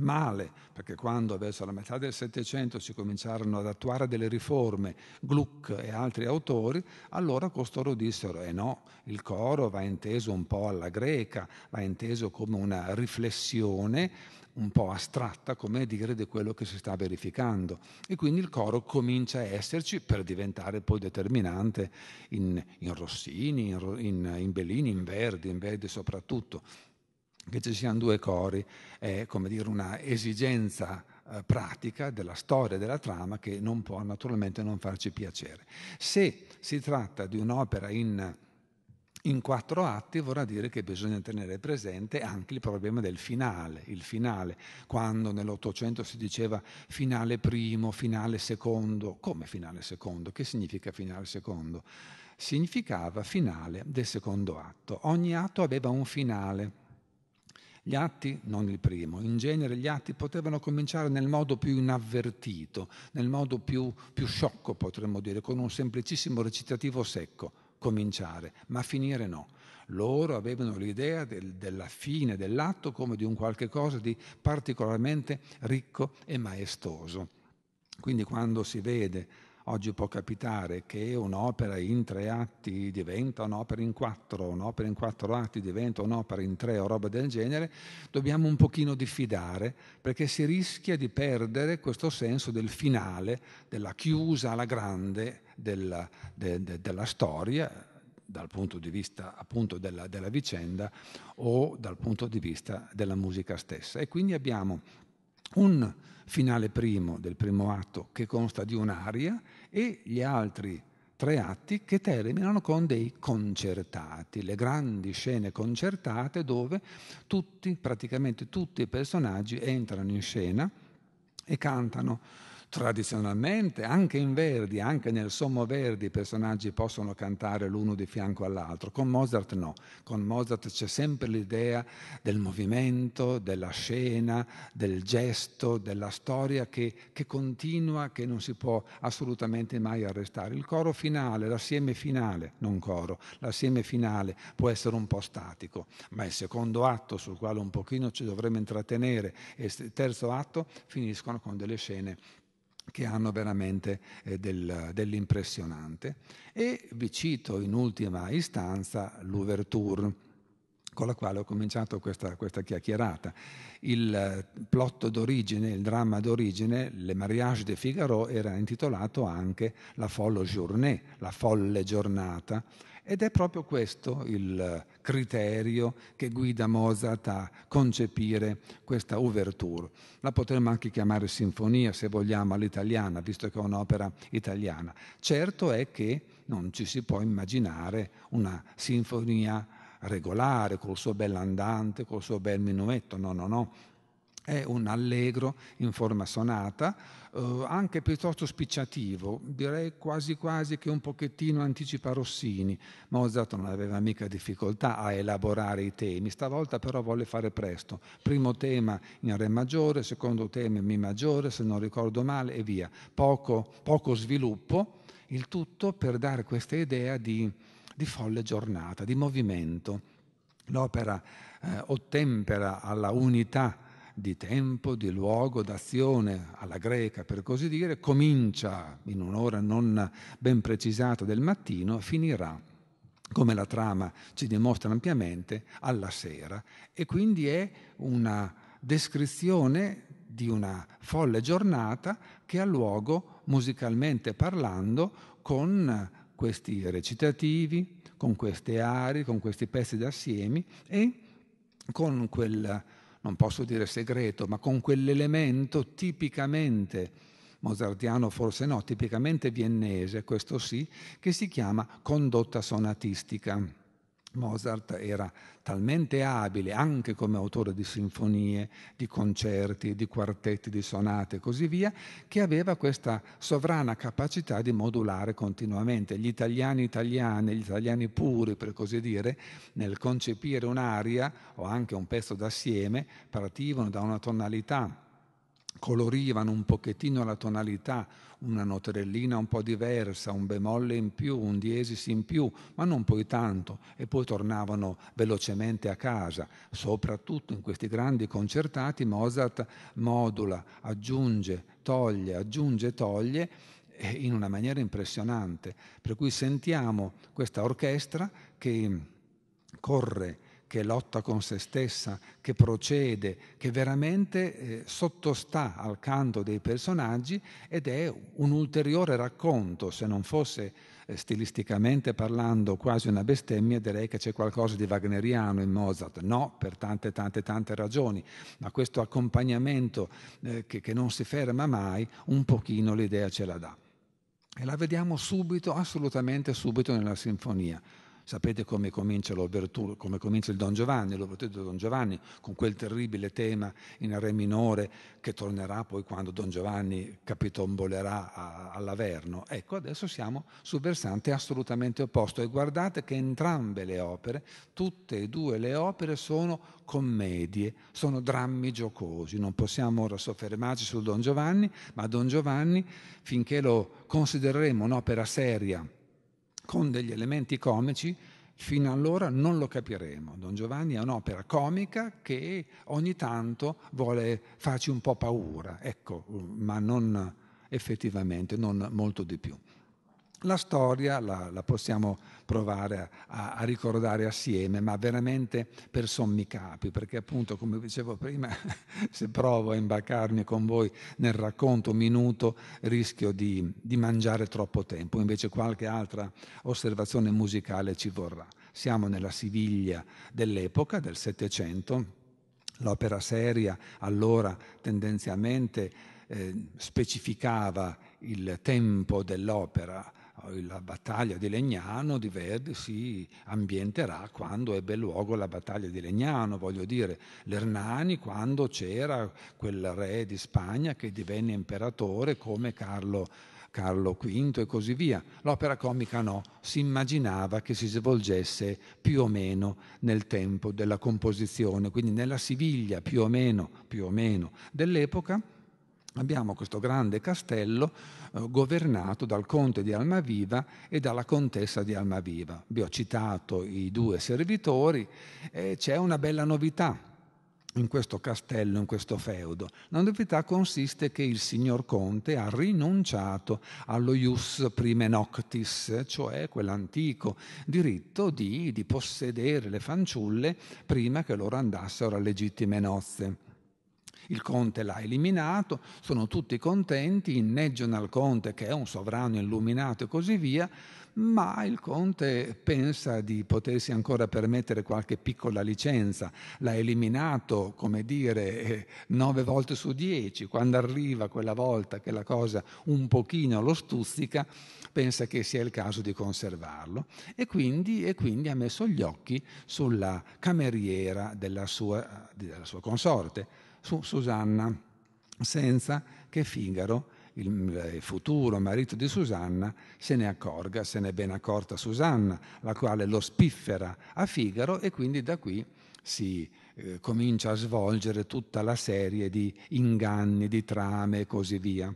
male, perché quando verso la metà del Settecento si cominciarono ad attuare delle riforme, Gluck e altri autori, allora costoro dissero, eh no, il coro va inteso un po' alla greca, va inteso come una riflessione un po' astratta, come dire, di quello che si sta verificando. E quindi il coro comincia a esserci per diventare poi determinante in, in Rossini, in, in, Bellini, in Verdi, in Verdi soprattutto che ci siano due cori è come dire una esigenza eh, pratica della storia della trama che non può naturalmente non farci piacere. Se si tratta di un'opera in, in quattro atti vorrà dire che bisogna tenere presente anche il problema del finale, il finale, quando nell'Ottocento si diceva finale primo, finale secondo, come finale secondo? Che significa finale secondo? Significava finale del secondo atto, ogni atto aveva un finale gli atti, non il primo, in genere gli atti potevano cominciare nel modo più inavvertito, nel modo più, più sciocco potremmo dire, con un semplicissimo recitativo secco, cominciare, ma finire no. Loro avevano l'idea del, della fine dell'atto come di un qualche cosa di particolarmente ricco e maestoso. Quindi quando si vede Oggi può capitare che un'opera in tre atti diventa un'opera in quattro, un'opera in quattro atti diventa un'opera in tre o roba del genere, dobbiamo un pochino diffidare perché si rischia di perdere questo senso del finale, della chiusa alla grande della, de, de, della storia dal punto di vista appunto della, della vicenda o dal punto di vista della musica stessa. E quindi abbiamo un finale primo del primo atto che consta di un'aria e gli altri tre atti che terminano con dei concertati, le grandi scene concertate dove tutti, praticamente tutti i personaggi entrano in scena e cantano Tradizionalmente, anche in Verdi, anche nel Sommo Verdi, i personaggi possono cantare l'uno di fianco all'altro. Con Mozart no. Con Mozart c'è sempre l'idea del movimento, della scena, del gesto, della storia che, che continua, che non si può assolutamente mai arrestare. Il coro finale, l'assieme finale, non coro, l'assieme finale può essere un po' statico, ma il secondo atto sul quale un pochino ci dovremmo intrattenere e il terzo atto finiscono con delle scene che hanno veramente eh, del, dell'impressionante. E vi cito in ultima istanza l'ouverture con la quale ho cominciato questa, questa chiacchierata. Il eh, plot d'origine, il dramma d'origine, Le Mariage de Figaro, era intitolato anche La folle journée, la folle giornata, ed è proprio questo il criterio che guida Mozart a concepire questa ouverture. La potremmo anche chiamare sinfonia, se vogliamo, all'italiana, visto che è un'opera italiana. Certo è che non ci si può immaginare una sinfonia regolare, col suo bel andante, col suo bel minuetto, no, no, no, è un allegro in forma sonata, eh, anche piuttosto spicciativo, direi quasi quasi che un pochettino anticipa Rossini. Mozart non aveva mica difficoltà a elaborare i temi, stavolta però volle fare presto. Primo tema in Re maggiore, secondo tema in Mi maggiore, se non ricordo male, e via. Poco, poco sviluppo, il tutto per dare questa idea di, di folle giornata, di movimento. L'opera eh, ottempera alla unità di tempo, di luogo, d'azione alla greca, per così dire, comincia in un'ora non ben precisata del mattino, finirà come la trama ci dimostra ampiamente, alla sera. E quindi è una descrizione di una folle giornata che ha luogo, musicalmente parlando, con questi recitativi, con queste arie, con questi pezzi d'assiemi e con quel non posso dire segreto, ma con quell'elemento tipicamente mozartiano, forse no, tipicamente viennese, questo sì, che si chiama condotta sonatistica. Mozart era talmente abile anche come autore di sinfonie, di concerti, di quartetti, di sonate e così via, che aveva questa sovrana capacità di modulare continuamente. Gli italiani italiani, gli italiani puri, per così dire, nel concepire un'aria o anche un pezzo d'assieme, partivano da una tonalità, colorivano un pochettino la tonalità, una noterellina un po' diversa, un bemolle in più, un diesis in più, ma non poi tanto, e poi tornavano velocemente a casa. Soprattutto in questi grandi concertati Mozart modula, aggiunge, toglie, aggiunge, toglie in una maniera impressionante. Per cui sentiamo questa orchestra che corre che lotta con se stessa, che procede, che veramente eh, sottostà al canto dei personaggi ed è un ulteriore racconto, se non fosse eh, stilisticamente parlando quasi una bestemmia, direi che c'è qualcosa di wagneriano in Mozart, no, per tante tante tante ragioni, ma questo accompagnamento eh, che, che non si ferma mai, un pochino l'idea ce la dà. E la vediamo subito, assolutamente subito nella sinfonia. Sapete come comincia, come comincia il Don Giovanni, l'obertura di Don Giovanni, con quel terribile tema in re minore che tornerà poi quando Don Giovanni capitombolerà all'Averno. Ecco, adesso siamo sul versante assolutamente opposto e guardate che entrambe le opere, tutte e due le opere sono commedie, sono drammi giocosi. Non possiamo ora soffermarci sul Don Giovanni, ma Don Giovanni, finché lo considereremo un'opera seria, con degli elementi comici, fino allora non lo capiremo. Don Giovanni è un'opera comica che ogni tanto vuole farci un po' paura, ecco, ma non effettivamente, non molto di più. La storia la, la possiamo provare a, a, ricordare assieme, ma veramente per sommi capi, perché appunto, come dicevo prima, se provo a imbarcarmi con voi nel racconto minuto, rischio di, di mangiare troppo tempo, invece qualche altra osservazione musicale ci vorrà. Siamo nella Siviglia dell'epoca, del Settecento, l'opera seria allora tendenzialmente eh, specificava il tempo dell'opera, la battaglia di Legnano di Verdi si ambienterà quando ebbe luogo la battaglia di Legnano, voglio dire l'Ernani quando c'era quel re di Spagna che divenne imperatore come Carlo, Carlo V e così via. L'opera comica no, si immaginava che si svolgesse più o meno nel tempo della composizione, quindi nella Siviglia più o meno, più o meno dell'epoca abbiamo questo grande castello eh, governato dal conte di Almaviva e dalla contessa di Almaviva. Vi ho citato i due servitori, eh, c'è una bella novità in questo castello, in questo feudo. La novità consiste che il signor Conte ha rinunciato allo ius prime noctis, cioè quell'antico diritto di, di possedere le fanciulle prima che loro andassero a legittime nozze. Il conte l'ha eliminato, sono tutti contenti, inneggiano al conte che è un sovrano illuminato e così via, ma il conte pensa di potersi ancora permettere qualche piccola licenza, l'ha eliminato, come dire, eh, nove volte su dieci, quando arriva quella volta che la cosa un pochino lo stuzzica, pensa che sia il caso di conservarlo e quindi, e quindi ha messo gli occhi sulla cameriera della sua, della sua consorte su Susanna, senza che Figaro, il futuro marito di Susanna, se ne accorga, se ne è ben accorta Susanna, la quale lo spiffera a Figaro e quindi da qui si eh, comincia a svolgere tutta la serie di inganni, di trame e così via.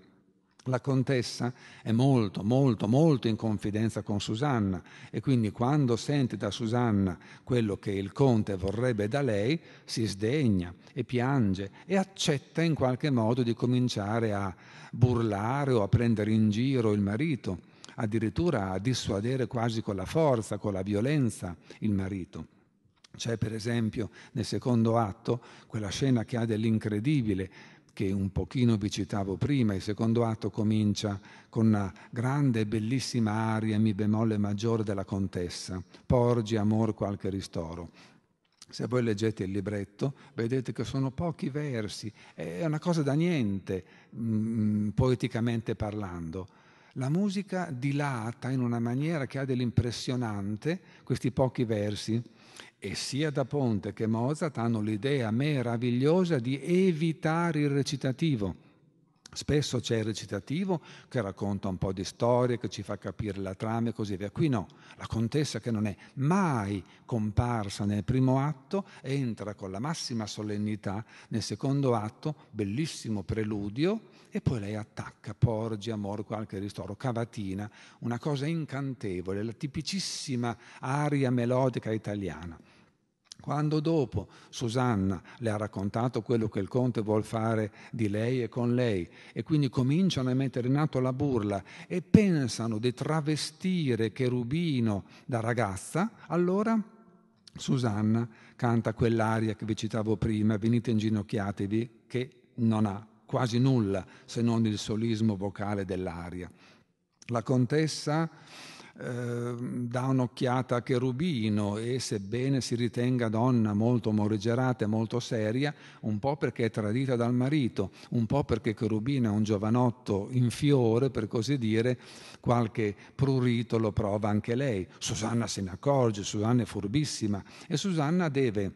La contessa è molto, molto, molto in confidenza con Susanna e quindi quando sente da Susanna quello che il conte vorrebbe da lei, si sdegna e piange e accetta in qualche modo di cominciare a burlare o a prendere in giro il marito, addirittura a dissuadere quasi con la forza, con la violenza il marito. C'è per esempio nel secondo atto quella scena che ha dell'incredibile, che un pochino vi citavo prima, il secondo atto comincia con una grande e bellissima aria mi bemolle maggiore della contessa, porgi amor qualche ristoro. Se voi leggete il libretto vedete che sono pochi versi, è una cosa da niente, mh, mm, poeticamente parlando. La musica dilata in una maniera che ha dell'impressionante questi pochi versi e sia da Ponte che Mozart hanno l'idea meravigliosa di evitare il recitativo. Spesso c'è il recitativo che racconta un po' di storie, che ci fa capire la trama e così via. Qui no, la contessa che non è mai comparsa nel primo atto entra con la massima solennità nel secondo atto, bellissimo preludio, e poi lei attacca porgi, amor, qualche ristoro, cavatina, una cosa incantevole, la tipicissima aria melodica italiana. Quando dopo Susanna le ha raccontato quello che il conte vuol fare di lei e con lei e quindi cominciano a mettere in atto la burla e pensano di travestire Cherubino da ragazza, allora Susanna canta quell'aria che vi citavo prima, venite inginocchiatevi, che non ha quasi nulla se non il solismo vocale dell'aria. La contessa Ehm, dà un'occhiata a Cherubino e sebbene si ritenga donna molto morigerata e molto seria, un po' perché è tradita dal marito, un po' perché Cherubino è un giovanotto in fiore, per così dire, qualche prurito lo prova anche lei. Susanna se ne accorge, Susanna è furbissima e Susanna deve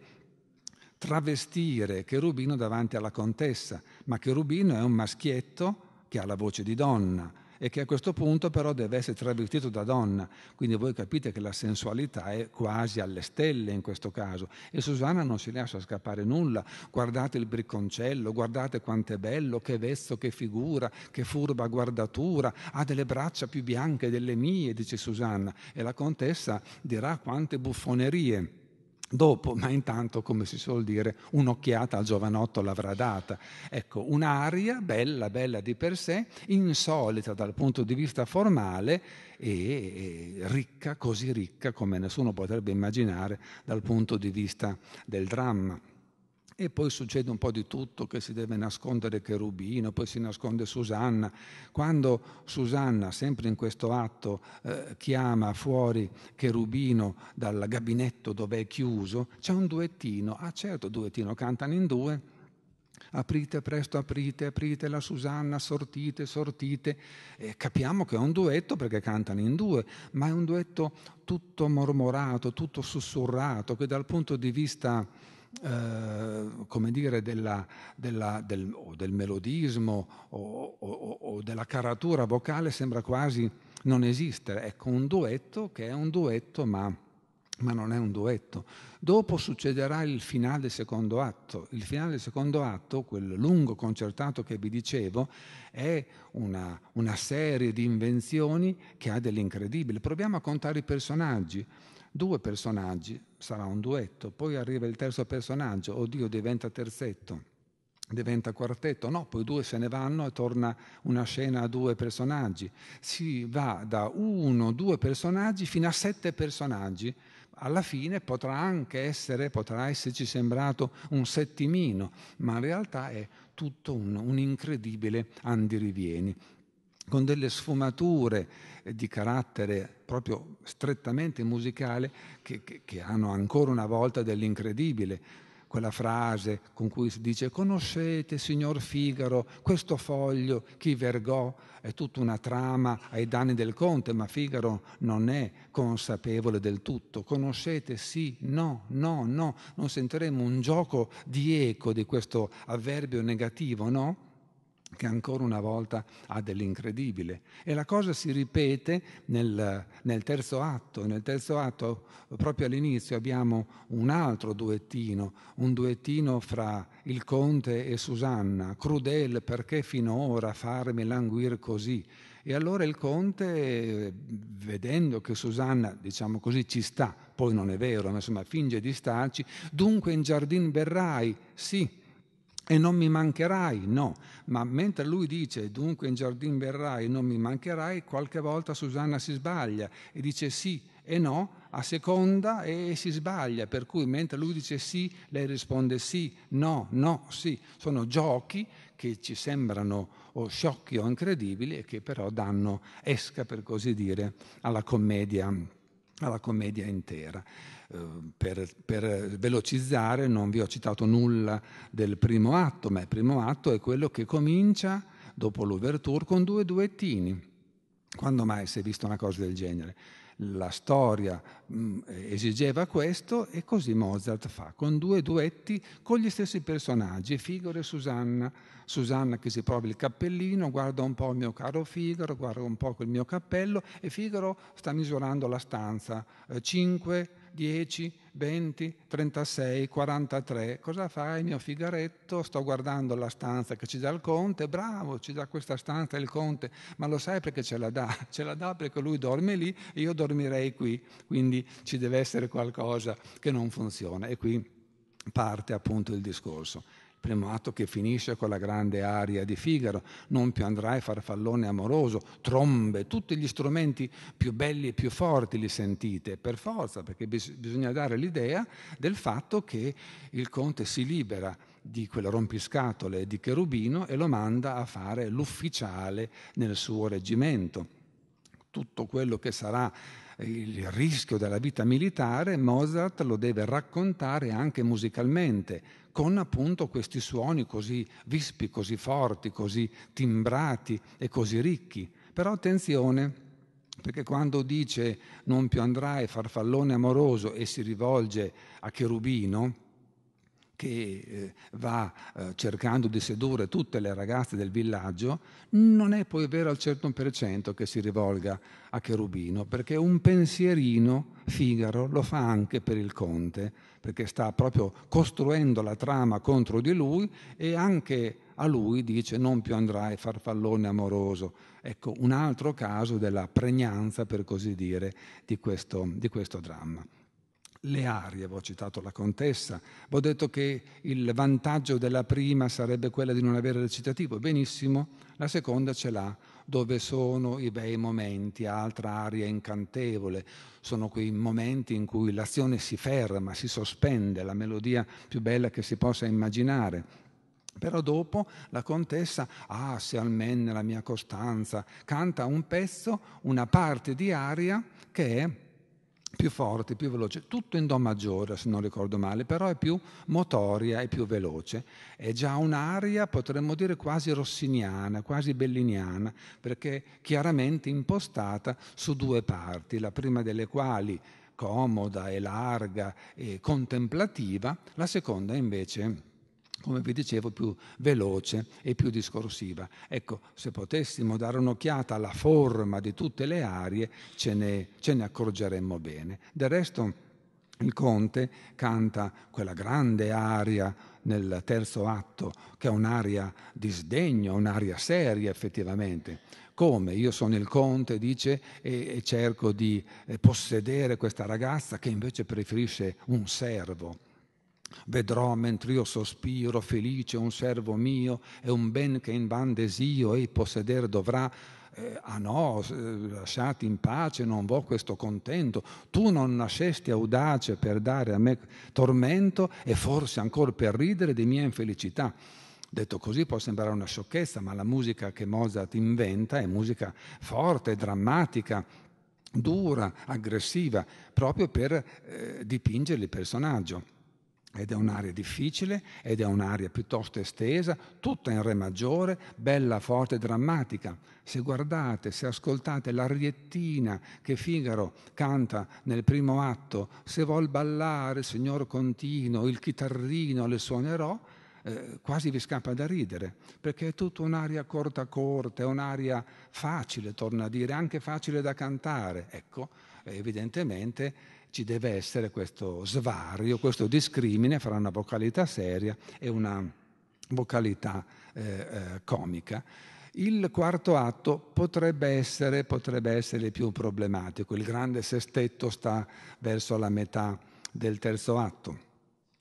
travestire Cherubino davanti alla contessa, ma Cherubino è un maschietto che ha la voce di donna e che a questo punto però deve essere travestito da donna. Quindi voi capite che la sensualità è quasi alle stelle in questo caso e Susanna non si lascia scappare nulla. Guardate il bricconcello, guardate quanto è bello, che vezzo, che figura, che furba guardatura, ha delle braccia più bianche delle mie, dice Susanna. E la contessa dirà quante buffonerie dopo, ma intanto, come si suol dire, un'occhiata al giovanotto l'avrà data. Ecco, un'aria bella, bella di per sé, insolita dal punto di vista formale e ricca, così ricca come nessuno potrebbe immaginare dal punto di vista del dramma. E poi succede un po' di tutto, che si deve nascondere Cherubino, poi si nasconde Susanna. Quando Susanna, sempre in questo atto, eh, chiama fuori Cherubino dal gabinetto dove è chiuso, c'è un duettino. Ah certo, duettino, cantano in due. Aprite presto, aprite, aprite la Susanna, sortite, sortite. E capiamo che è un duetto perché cantano in due, ma è un duetto tutto mormorato, tutto sussurrato, che dal punto di vista eh, come dire, della, della, del, del, melodismo o, o, o, della caratura vocale sembra quasi non esistere. Ecco, un duetto che è un duetto ma, ma non è un duetto. Dopo succederà il finale del secondo atto. Il finale del secondo atto, quel lungo concertato che vi dicevo, è una, una serie di invenzioni che ha dell'incredibile. Proviamo a contare i personaggi due personaggi, sarà un duetto, poi arriva il terzo personaggio, oddio diventa terzetto, diventa quartetto, no, poi due se ne vanno e torna una scena a due personaggi, si va da uno, due personaggi fino a sette personaggi, alla fine potrà anche essere, potrà esserci sembrato un settimino, ma in realtà è tutto un, un incredibile andirivieni con delle sfumature eh, di carattere proprio strettamente musicale che, che, che hanno ancora una volta dell'incredibile. Quella frase con cui si dice conoscete signor Figaro questo foglio, chi vergò, è tutta una trama ai danni del conte, ma Figaro non è consapevole del tutto. Conoscete sì, no, no, no, non sentiremo un gioco di eco di questo avverbio negativo, no? che ancora una volta ha dell'incredibile. E la cosa si ripete nel, nel, terzo atto. Nel terzo atto, proprio all'inizio, abbiamo un altro duettino, un duettino fra il conte e Susanna. Crudel, perché finora farmi languir così? E allora il conte, vedendo che Susanna, diciamo così, ci sta, poi non è vero, ma insomma finge di starci, dunque in giardin verrai, sì, e non mi mancherai, no, ma mentre lui dice dunque in giardin verrai e non mi mancherai, qualche volta Susanna si sbaglia e dice sì e no a seconda e si sbaglia, per cui mentre lui dice sì, lei risponde sì, no, no, sì. Sono giochi che ci sembrano o oh, sciocchi o incredibili e che però danno esca, per così dire, alla commedia, alla commedia intera. Ehm, per, per, velocizzare non vi ho citato nulla del primo atto, ma il primo atto è quello che comincia dopo l'ouverture con due duettini. Quando mai si è visto una cosa del genere? La storia mh, mm, esigeva questo e così Mozart fa, con due duetti con gli stessi personaggi, Figaro e Susanna. Susanna che si prova il cappellino, guarda un po' il mio caro Figaro, guarda un po' il mio cappello e Figaro sta misurando la stanza, 5, eh, 10, 20, 36, 43. Cosa fai, mio figaretto? Sto guardando la stanza che ci dà il conte. Bravo, ci dà questa stanza il conte. Ma lo sai perché ce la dà? Ce la dà perché lui dorme lì e io dormirei qui. Quindi ci deve essere qualcosa che non funziona. E qui parte appunto il discorso primo atto che finisce con la grande aria di Figaro, non più andrai farfallone amoroso, trombe, tutti gli strumenti più belli e più forti li sentite, per forza, perché bis- bisogna dare l'idea del fatto che il conte si libera di quel rompiscatole di Cherubino e lo manda a fare l'ufficiale nel suo reggimento. Tutto quello che sarà il rischio della vita militare, Mozart lo deve raccontare anche musicalmente, con appunto questi suoni così vispi, così forti, così timbrati e così ricchi. Però attenzione, perché quando dice non più andrai farfallone amoroso e si rivolge a Cherubino, che eh, va eh, cercando di sedurre tutte le ragazze del villaggio, non è poi vero al 100% certo che si rivolga a Cherubino, perché un pensierino Figaro lo fa anche per il conte, perché sta proprio costruendo la trama contro di lui e anche a lui dice non più andrai farfallone amoroso. Ecco, un altro caso della pregnanza, per così dire, di questo, di questo dramma le arie, avevo citato la contessa, avevo detto che il vantaggio della prima sarebbe quella di non avere recitativo, benissimo, la seconda ce l'ha, dove sono i bei momenti, altra aria incantevole, sono quei momenti in cui l'azione si ferma, si sospende, la melodia più bella che si possa immaginare. Però dopo la contessa, ah se almeno la mia costanza, canta un pezzo, una parte di aria che è più forte, più veloce, tutto in Do maggiore se non ricordo male, però è più motoria, e più veloce, è già un'aria potremmo dire quasi rossiniana, quasi belliniana, perché chiaramente impostata su due parti, la prima delle quali comoda e larga e contemplativa, la seconda invece come vi dicevo, più veloce e più discorsiva. Ecco, se potessimo dare un'occhiata alla forma di tutte le arie, ce ne, ce ne accorgeremmo bene. Del resto, il conte canta quella grande aria nel terzo atto, che è un'aria di sdegno, un'aria seria effettivamente. Come? Io sono il conte, dice, e, e cerco di eh, possedere questa ragazza che invece preferisce un servo Vedrò mentre io sospiro felice un servo mio e un ben che in van desio e posseder dovrà. Eh, ah no, eh, lasciati in pace, non vo questo contento. Tu non nascesti audace per dare a me tormento e forse ancora per ridere di mia infelicità. Detto così può sembrare una sciocchezza, ma la musica che Mozart inventa è musica forte, drammatica, dura, aggressiva, proprio per eh, dipingere il personaggio ed è un'area difficile, ed è un'area piuttosto estesa, tutta in re maggiore, bella, forte e drammatica. Se guardate, se ascoltate l'ariettina che Figaro canta nel primo atto, se vuol ballare, signor Contino, il chitarrino le suonerò, eh, quasi vi scappa da ridere, perché è tutta un'aria corta corta, è un'aria facile, torna a dire, anche facile da cantare. Ecco, evidentemente ci deve essere questo svario, questo discrimine fra una vocalità seria e una vocalità eh, eh comica. Il quarto atto potrebbe essere, potrebbe essere più problematico, il grande sestetto sta verso la metà del terzo atto,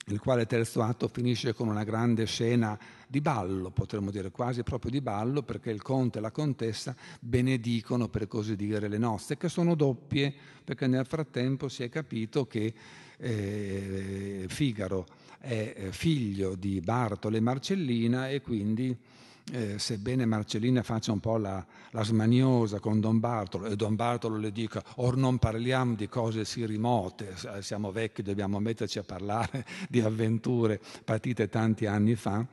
il quale terzo atto finisce con una grande scena di ballo, potremmo dire quasi proprio di ballo, perché il conte e la contessa benedicono, per così dire, le nozze, che sono doppie, perché nel frattempo si è capito che eh, Figaro è eh, figlio di Bartolo e Marcellina e quindi... Eh, sebbene Marcellina faccia un po' la, la, smaniosa con Don Bartolo e Don Bartolo le dica or non parliamo di cose sì remote, siamo vecchi, dobbiamo metterci a parlare di avventure patite tanti anni fa,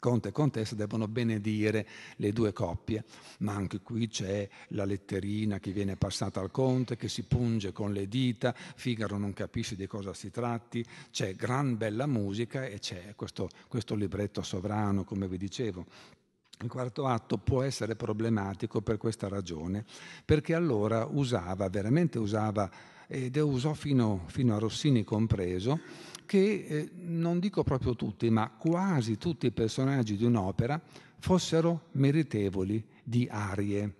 Conte e contessa devono benedire le due coppie, ma anche qui c'è la letterina che viene passata al conte, che si punge con le dita, Figaro non capisce di cosa si tratti, c'è gran bella musica e c'è questo, questo libretto sovrano, come vi dicevo. Il quarto atto può essere problematico per questa ragione, perché allora usava, veramente usava, ed usò fino, fino a Rossini compreso, che eh, non dico proprio tutti, ma quasi tutti i personaggi di un'opera fossero meritevoli di arie.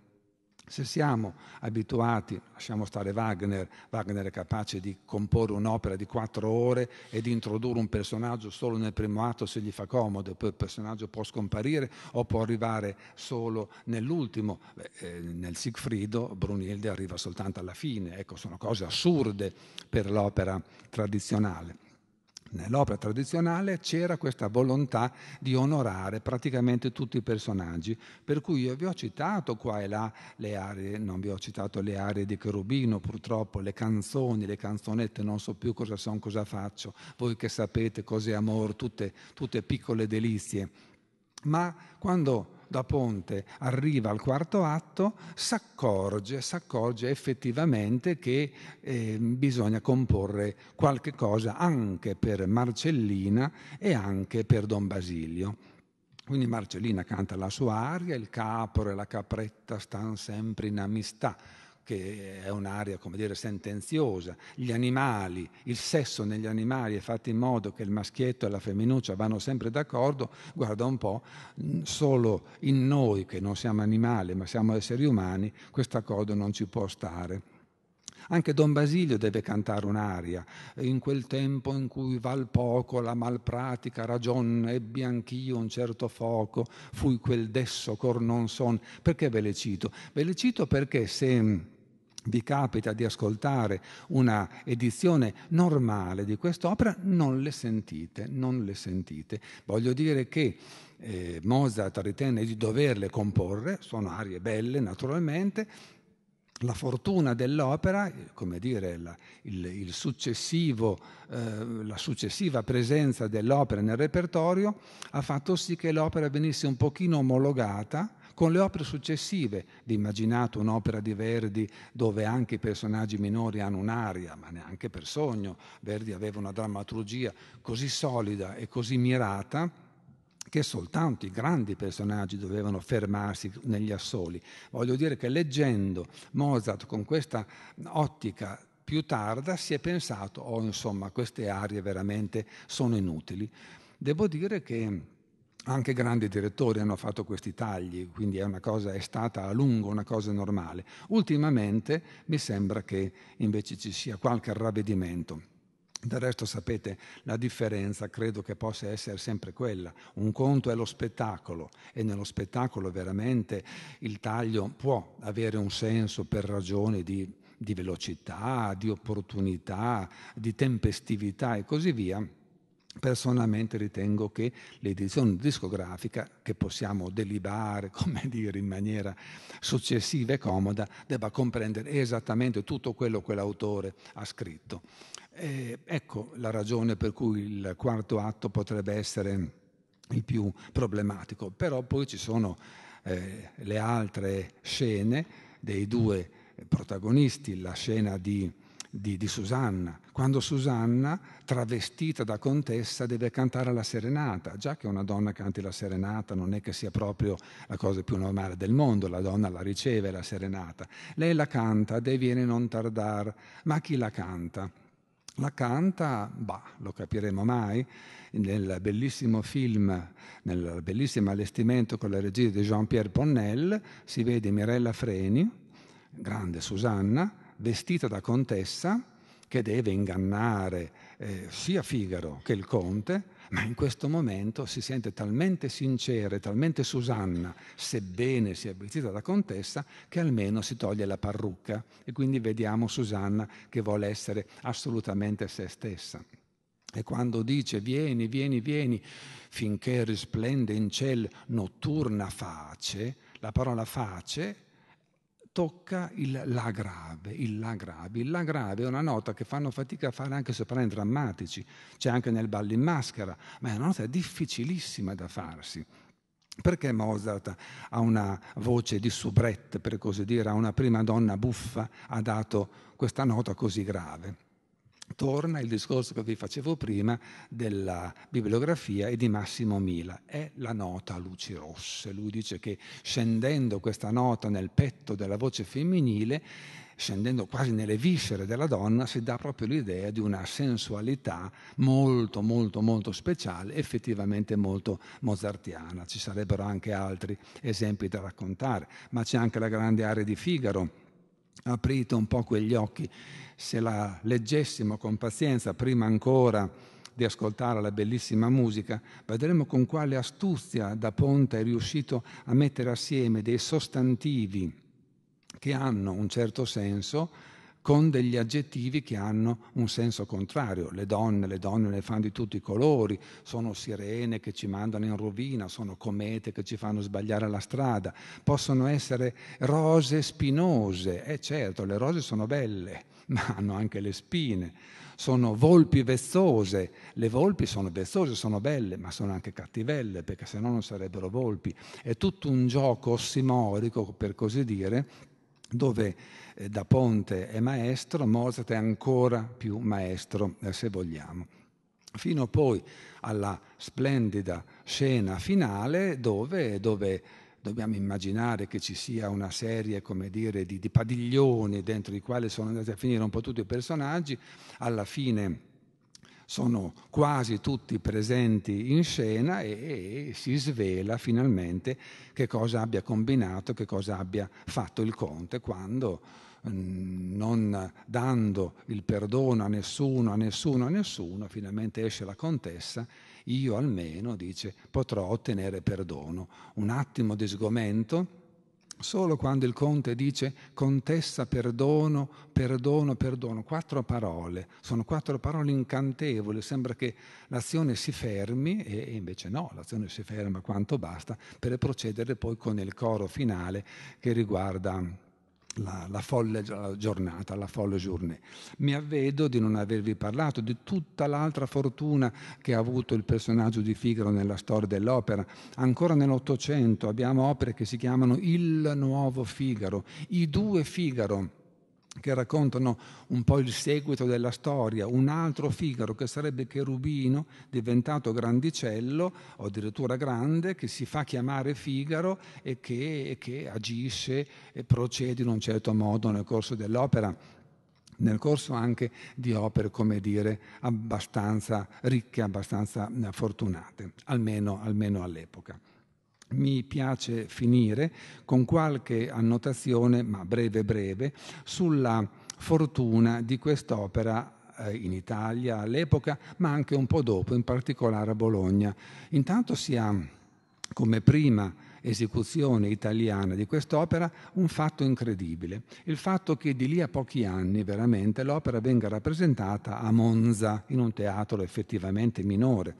Se siamo abituati, lasciamo stare Wagner, Wagner è capace di comporre un'opera di quattro ore e di introdurre un personaggio solo nel primo atto se gli fa comodo, poi il personaggio può scomparire o può arrivare solo nell'ultimo. Eh, nel Siegfriedo Brunhilde arriva soltanto alla fine, ecco, sono cose assurde per l'opera tradizionale. Nell'opera tradizionale c'era questa volontà di onorare praticamente tutti i personaggi, per cui io vi ho citato qua e là le aree, non vi ho citato le aree di Cherubino, purtroppo le canzoni, le canzonette, non so più cosa sono, cosa faccio, voi che sapete cos'è amore, tutte, tutte piccole delizie ma quando da Ponte arriva al quarto atto, s'accorge, s'accorge effettivamente che eh, bisogna comporre qualche cosa anche per Marcellina e anche per Don Basilio. Quindi Marcellina canta la sua aria, il capro e la capretta stanno sempre in amistà che è un'area, come dire, sentenziosa. Gli animali, il sesso negli animali è fatto in modo che il maschietto e la femminuccia vanno sempre d'accordo, guarda un po', mm, solo in noi che non siamo animali ma siamo esseri umani, questo accordo non ci può stare. Anche Don Basilio deve cantare un'aria. In quel tempo in cui val poco la malpratica ragion, ebbi anch'io un certo foco, fui quel desso cor non son. Perché ve le cito? Ve le cito perché se mm, vi capita di ascoltare una edizione normale di quest'opera, non le sentite, non le sentite. Voglio dire che eh, Mozart ritenne di doverle comporre, sono arie belle naturalmente, la fortuna dell'opera, come dire, la, il, il eh, la, successiva presenza dell'opera nel repertorio ha fatto sì che l'opera venisse un pochino omologata con le opere successive. Immaginate un'opera di Verdi dove anche i personaggi minori hanno un'aria, ma neanche per sogno. Verdi aveva una drammaturgia così solida e così mirata che soltanto i grandi personaggi dovevano fermarsi negli assoli. Voglio dire che leggendo Mozart con questa ottica più tarda si è pensato, oh insomma, queste arie veramente sono inutili. Devo dire che anche grandi direttori hanno fatto questi tagli, quindi è, cosa, è, stata a lungo una cosa normale. Ultimamente mi sembra che invece ci sia qualche ravvedimento. Del resto sapete, la differenza credo che possa essere sempre quella. Un conto è lo spettacolo e nello spettacolo veramente il taglio può avere un senso per ragioni di, di velocità, di opportunità, di tempestività e così via Personalmente ritengo che l'edizione discografica, che possiamo delibare, come dire, in maniera successiva e comoda, debba comprendere esattamente tutto quello che l'autore ha scritto. E ecco la ragione per cui il quarto atto potrebbe essere il più problematico, però poi ci sono eh, le altre scene dei due protagonisti, la scena di di, di Susanna, quando Susanna, travestita da contessa, deve cantare la serenata. Già che una donna canti la serenata non è che sia proprio la cosa più normale del mondo, la donna la riceve la serenata. Lei la canta, dei non tardar, ma chi la canta? La canta, bah, lo capiremo mai, nel bellissimo film, nel bellissimo allestimento con la regia di Jean-Pierre Ponnel, si vede Mirella Freni, grande Susanna, vestita da contessa che deve ingannare eh, sia Figaro che il conte, ma in questo momento si sente talmente sincera e talmente Susanna, sebbene sia vestita da contessa, che almeno si toglie la parrucca e quindi vediamo Susanna che vuole essere assolutamente se stessa. E quando dice vieni, vieni, vieni, finché risplende in ciel notturna face, la parola face tocca il La grave, il La grave. Il La grave è una nota che fanno fatica a fare anche soprani drammatici, c'è anche nel ballo in maschera, ma è una nota difficilissima da farsi. Perché Mozart ha una voce di soubrette, per così dire, a una prima donna buffa, ha dato questa nota così grave? torna il discorso che vi facevo prima della bibliografia e di Massimo Mila, è la nota a luci rosse. Lui dice che scendendo questa nota nel petto della voce femminile, scendendo quasi nelle viscere della donna, si dà proprio l'idea di una sensualità molto, molto, molto speciale, effettivamente molto mozartiana. Ci sarebbero anche altri esempi da raccontare, ma c'è anche la grande area di Figaro aprite un po' quegli occhi, se la leggessimo con pazienza, prima ancora di ascoltare la bellissima musica, vedremo con quale astuzia da Ponte è riuscito a mettere assieme dei sostantivi che hanno un certo senso, con degli aggettivi che hanno un senso contrario. Le donne, le donne le fanno di tutti i colori, sono sirene che ci mandano in rovina, sono comete che ci fanno sbagliare la strada, possono essere rose spinose, e eh certo, le rose sono belle, ma hanno anche le spine, sono volpi vezzose, le volpi sono vezzose, sono belle, ma sono anche cattivelle, perché se no non sarebbero volpi. È tutto un gioco ossimorico, per così dire, dove eh, da Ponte è maestro, Mozart è ancora più maestro, eh, se vogliamo fino poi alla splendida scena finale dove, dove, dobbiamo immaginare che ci sia una serie come dire, di, di, padiglioni dentro i quali sono andati a finire un po' tutti i personaggi, alla fine sono quasi tutti presenti in scena e, e si svela finalmente che cosa abbia combinato, che cosa abbia fatto il conte quando mm, non dando il perdono a nessuno, a nessuno, a nessuno, finalmente esce la contessa, io almeno, dice, potrò ottenere perdono. Un attimo di sgomento Solo quando il conte dice contessa perdono, perdono, perdono, quattro parole, sono quattro parole incantevoli, sembra che l'azione si fermi e invece no, l'azione si ferma quanto basta per procedere poi con il coro finale che riguarda la, la folle giornata, la folle journée. Mi avvedo di non avervi parlato di tutta l'altra fortuna che ha avuto il personaggio di Figaro nella storia dell'opera. Ancora nell'Ottocento abbiamo opere che si chiamano Il Nuovo Figaro, I Due Figaro che raccontano un po' il seguito della storia, un altro Figaro che sarebbe Cherubino, diventato grandicello o addirittura grande, che si fa chiamare Figaro e che, che agisce e procede in un certo modo nel corso dell'opera nel corso anche di opere, come dire, abbastanza ricche, abbastanza eh, fortunate, almeno, almeno all'epoca mi piace finire con qualche annotazione, ma breve breve, sulla fortuna di quest'opera eh, in Italia all'epoca, ma anche un po' dopo, in particolare a Bologna. Intanto si ha come prima esecuzione italiana di quest'opera un fatto incredibile, il fatto che di lì a pochi anni veramente l'opera venga rappresentata a Monza, in un teatro effettivamente minore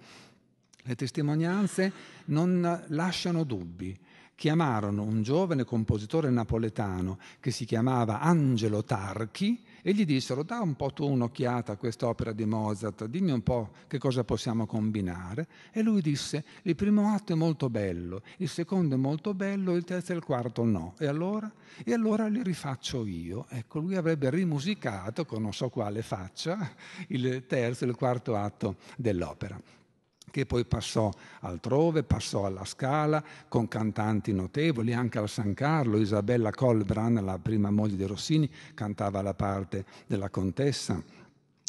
le testimonianze non lasciano dubbi. Chiamarono un giovane compositore napoletano che si chiamava Angelo Tarchi e gli dissero da un po' tu un'occhiata a quest'opera di Mozart, dimmi un po' che cosa possiamo combinare. E lui disse il primo atto è molto bello, il secondo è molto bello, il terzo e il quarto no. E allora? E allora li rifaccio io. Ecco, lui avrebbe rimusicato con non so quale faccia il terzo e il quarto atto dell'opera che poi passò altrove, passò alla Scala con cantanti notevoli, anche al San Carlo. Isabella Colbran, la prima moglie di Rossini, cantava la parte della contessa.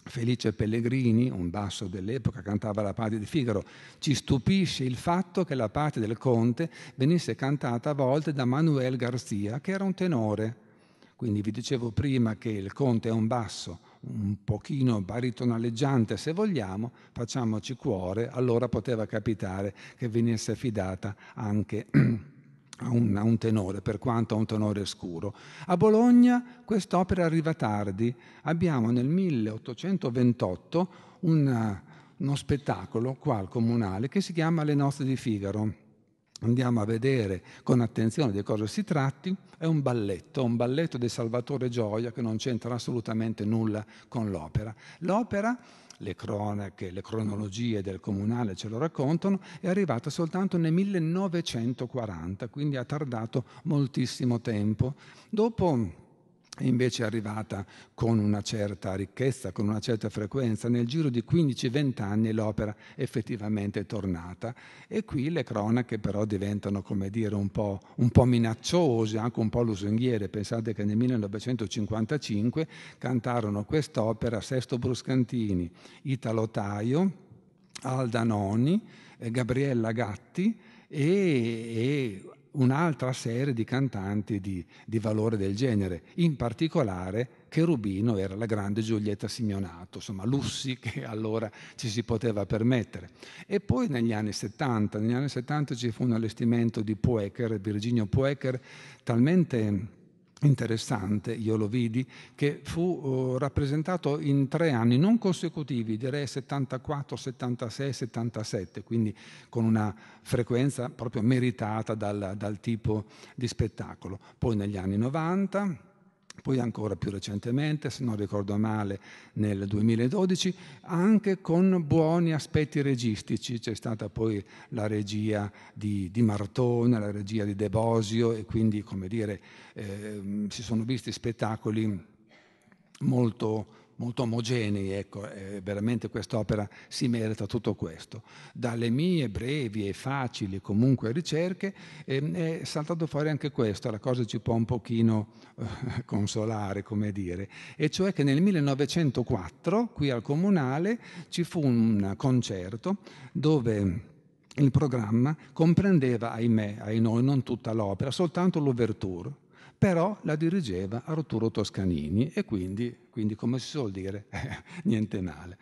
Felice Pellegrini, un basso dell'epoca, cantava la parte di Figaro. Ci stupisce il fatto che la parte del Conte venisse cantata a volte da Manuel Garzia, che era un tenore. Quindi vi dicevo prima che il Conte è un basso, un pochino baritonaleggiante se vogliamo, facciamoci cuore, allora poteva capitare che venisse affidata anche a un, a un tenore, per quanto a un tenore scuro. A Bologna quest'opera arriva tardi, abbiamo nel 1828 una, uno spettacolo qua al comunale che si chiama Le nozze di Figaro andiamo a vedere con attenzione di cosa si tratti, è un balletto, un balletto di Salvatore Gioia che non c'entra assolutamente nulla con l'opera. L'opera, le cronache, le cronologie del comunale ce lo raccontano, è arrivata soltanto nel 1940, quindi ha tardato moltissimo tempo. Dopo è invece arrivata con una certa ricchezza, con una certa frequenza. Nel giro di 15-20 anni l'opera effettivamente è tornata e qui le cronache però diventano, come dire, un po', un po minacciose, anche un po' lusinghiere. Pensate che nel 1955 cantarono quest'opera Sesto Bruscantini, Italo Taio, Alda Noni, eh, Gabriella Gatti e, e un'altra serie di cantanti di, di valore del genere, in particolare Cherubino era la grande Giulietta Simeonato, insomma lussi che allora ci si poteva permettere. E poi negli anni 70, negli anni 70 ci fu un allestimento di Poecker, Virginio Poecker, talmente interessante, io lo vidi, che fu oh, rappresentato in tre anni non consecutivi, direi 74, 76, 77, quindi con una frequenza proprio meritata dal, dal tipo di spettacolo. Poi negli anni 90 poi ancora più recentemente, se non ricordo male, nel 2012, anche con buoni aspetti registici. C'è stata poi la regia di, di Martona, la regia di De Bosio e quindi, come dire, eh, si sono visti spettacoli molto molto omogenei, ecco, veramente quest'opera si merita tutto questo. Dalle mie brevi e facili comunque ricerche ehm, è saltato fuori anche questo, la cosa ci può un pochino eh, consolare, come dire, e cioè che nel 1904 qui al Comunale ci fu un concerto dove... Il programma comprendeva, ahimè, ahimè, non tutta l'opera, soltanto l'ouverture, però la dirigeva Arturo Toscanini e quindi, quindi come si suol dire, niente male.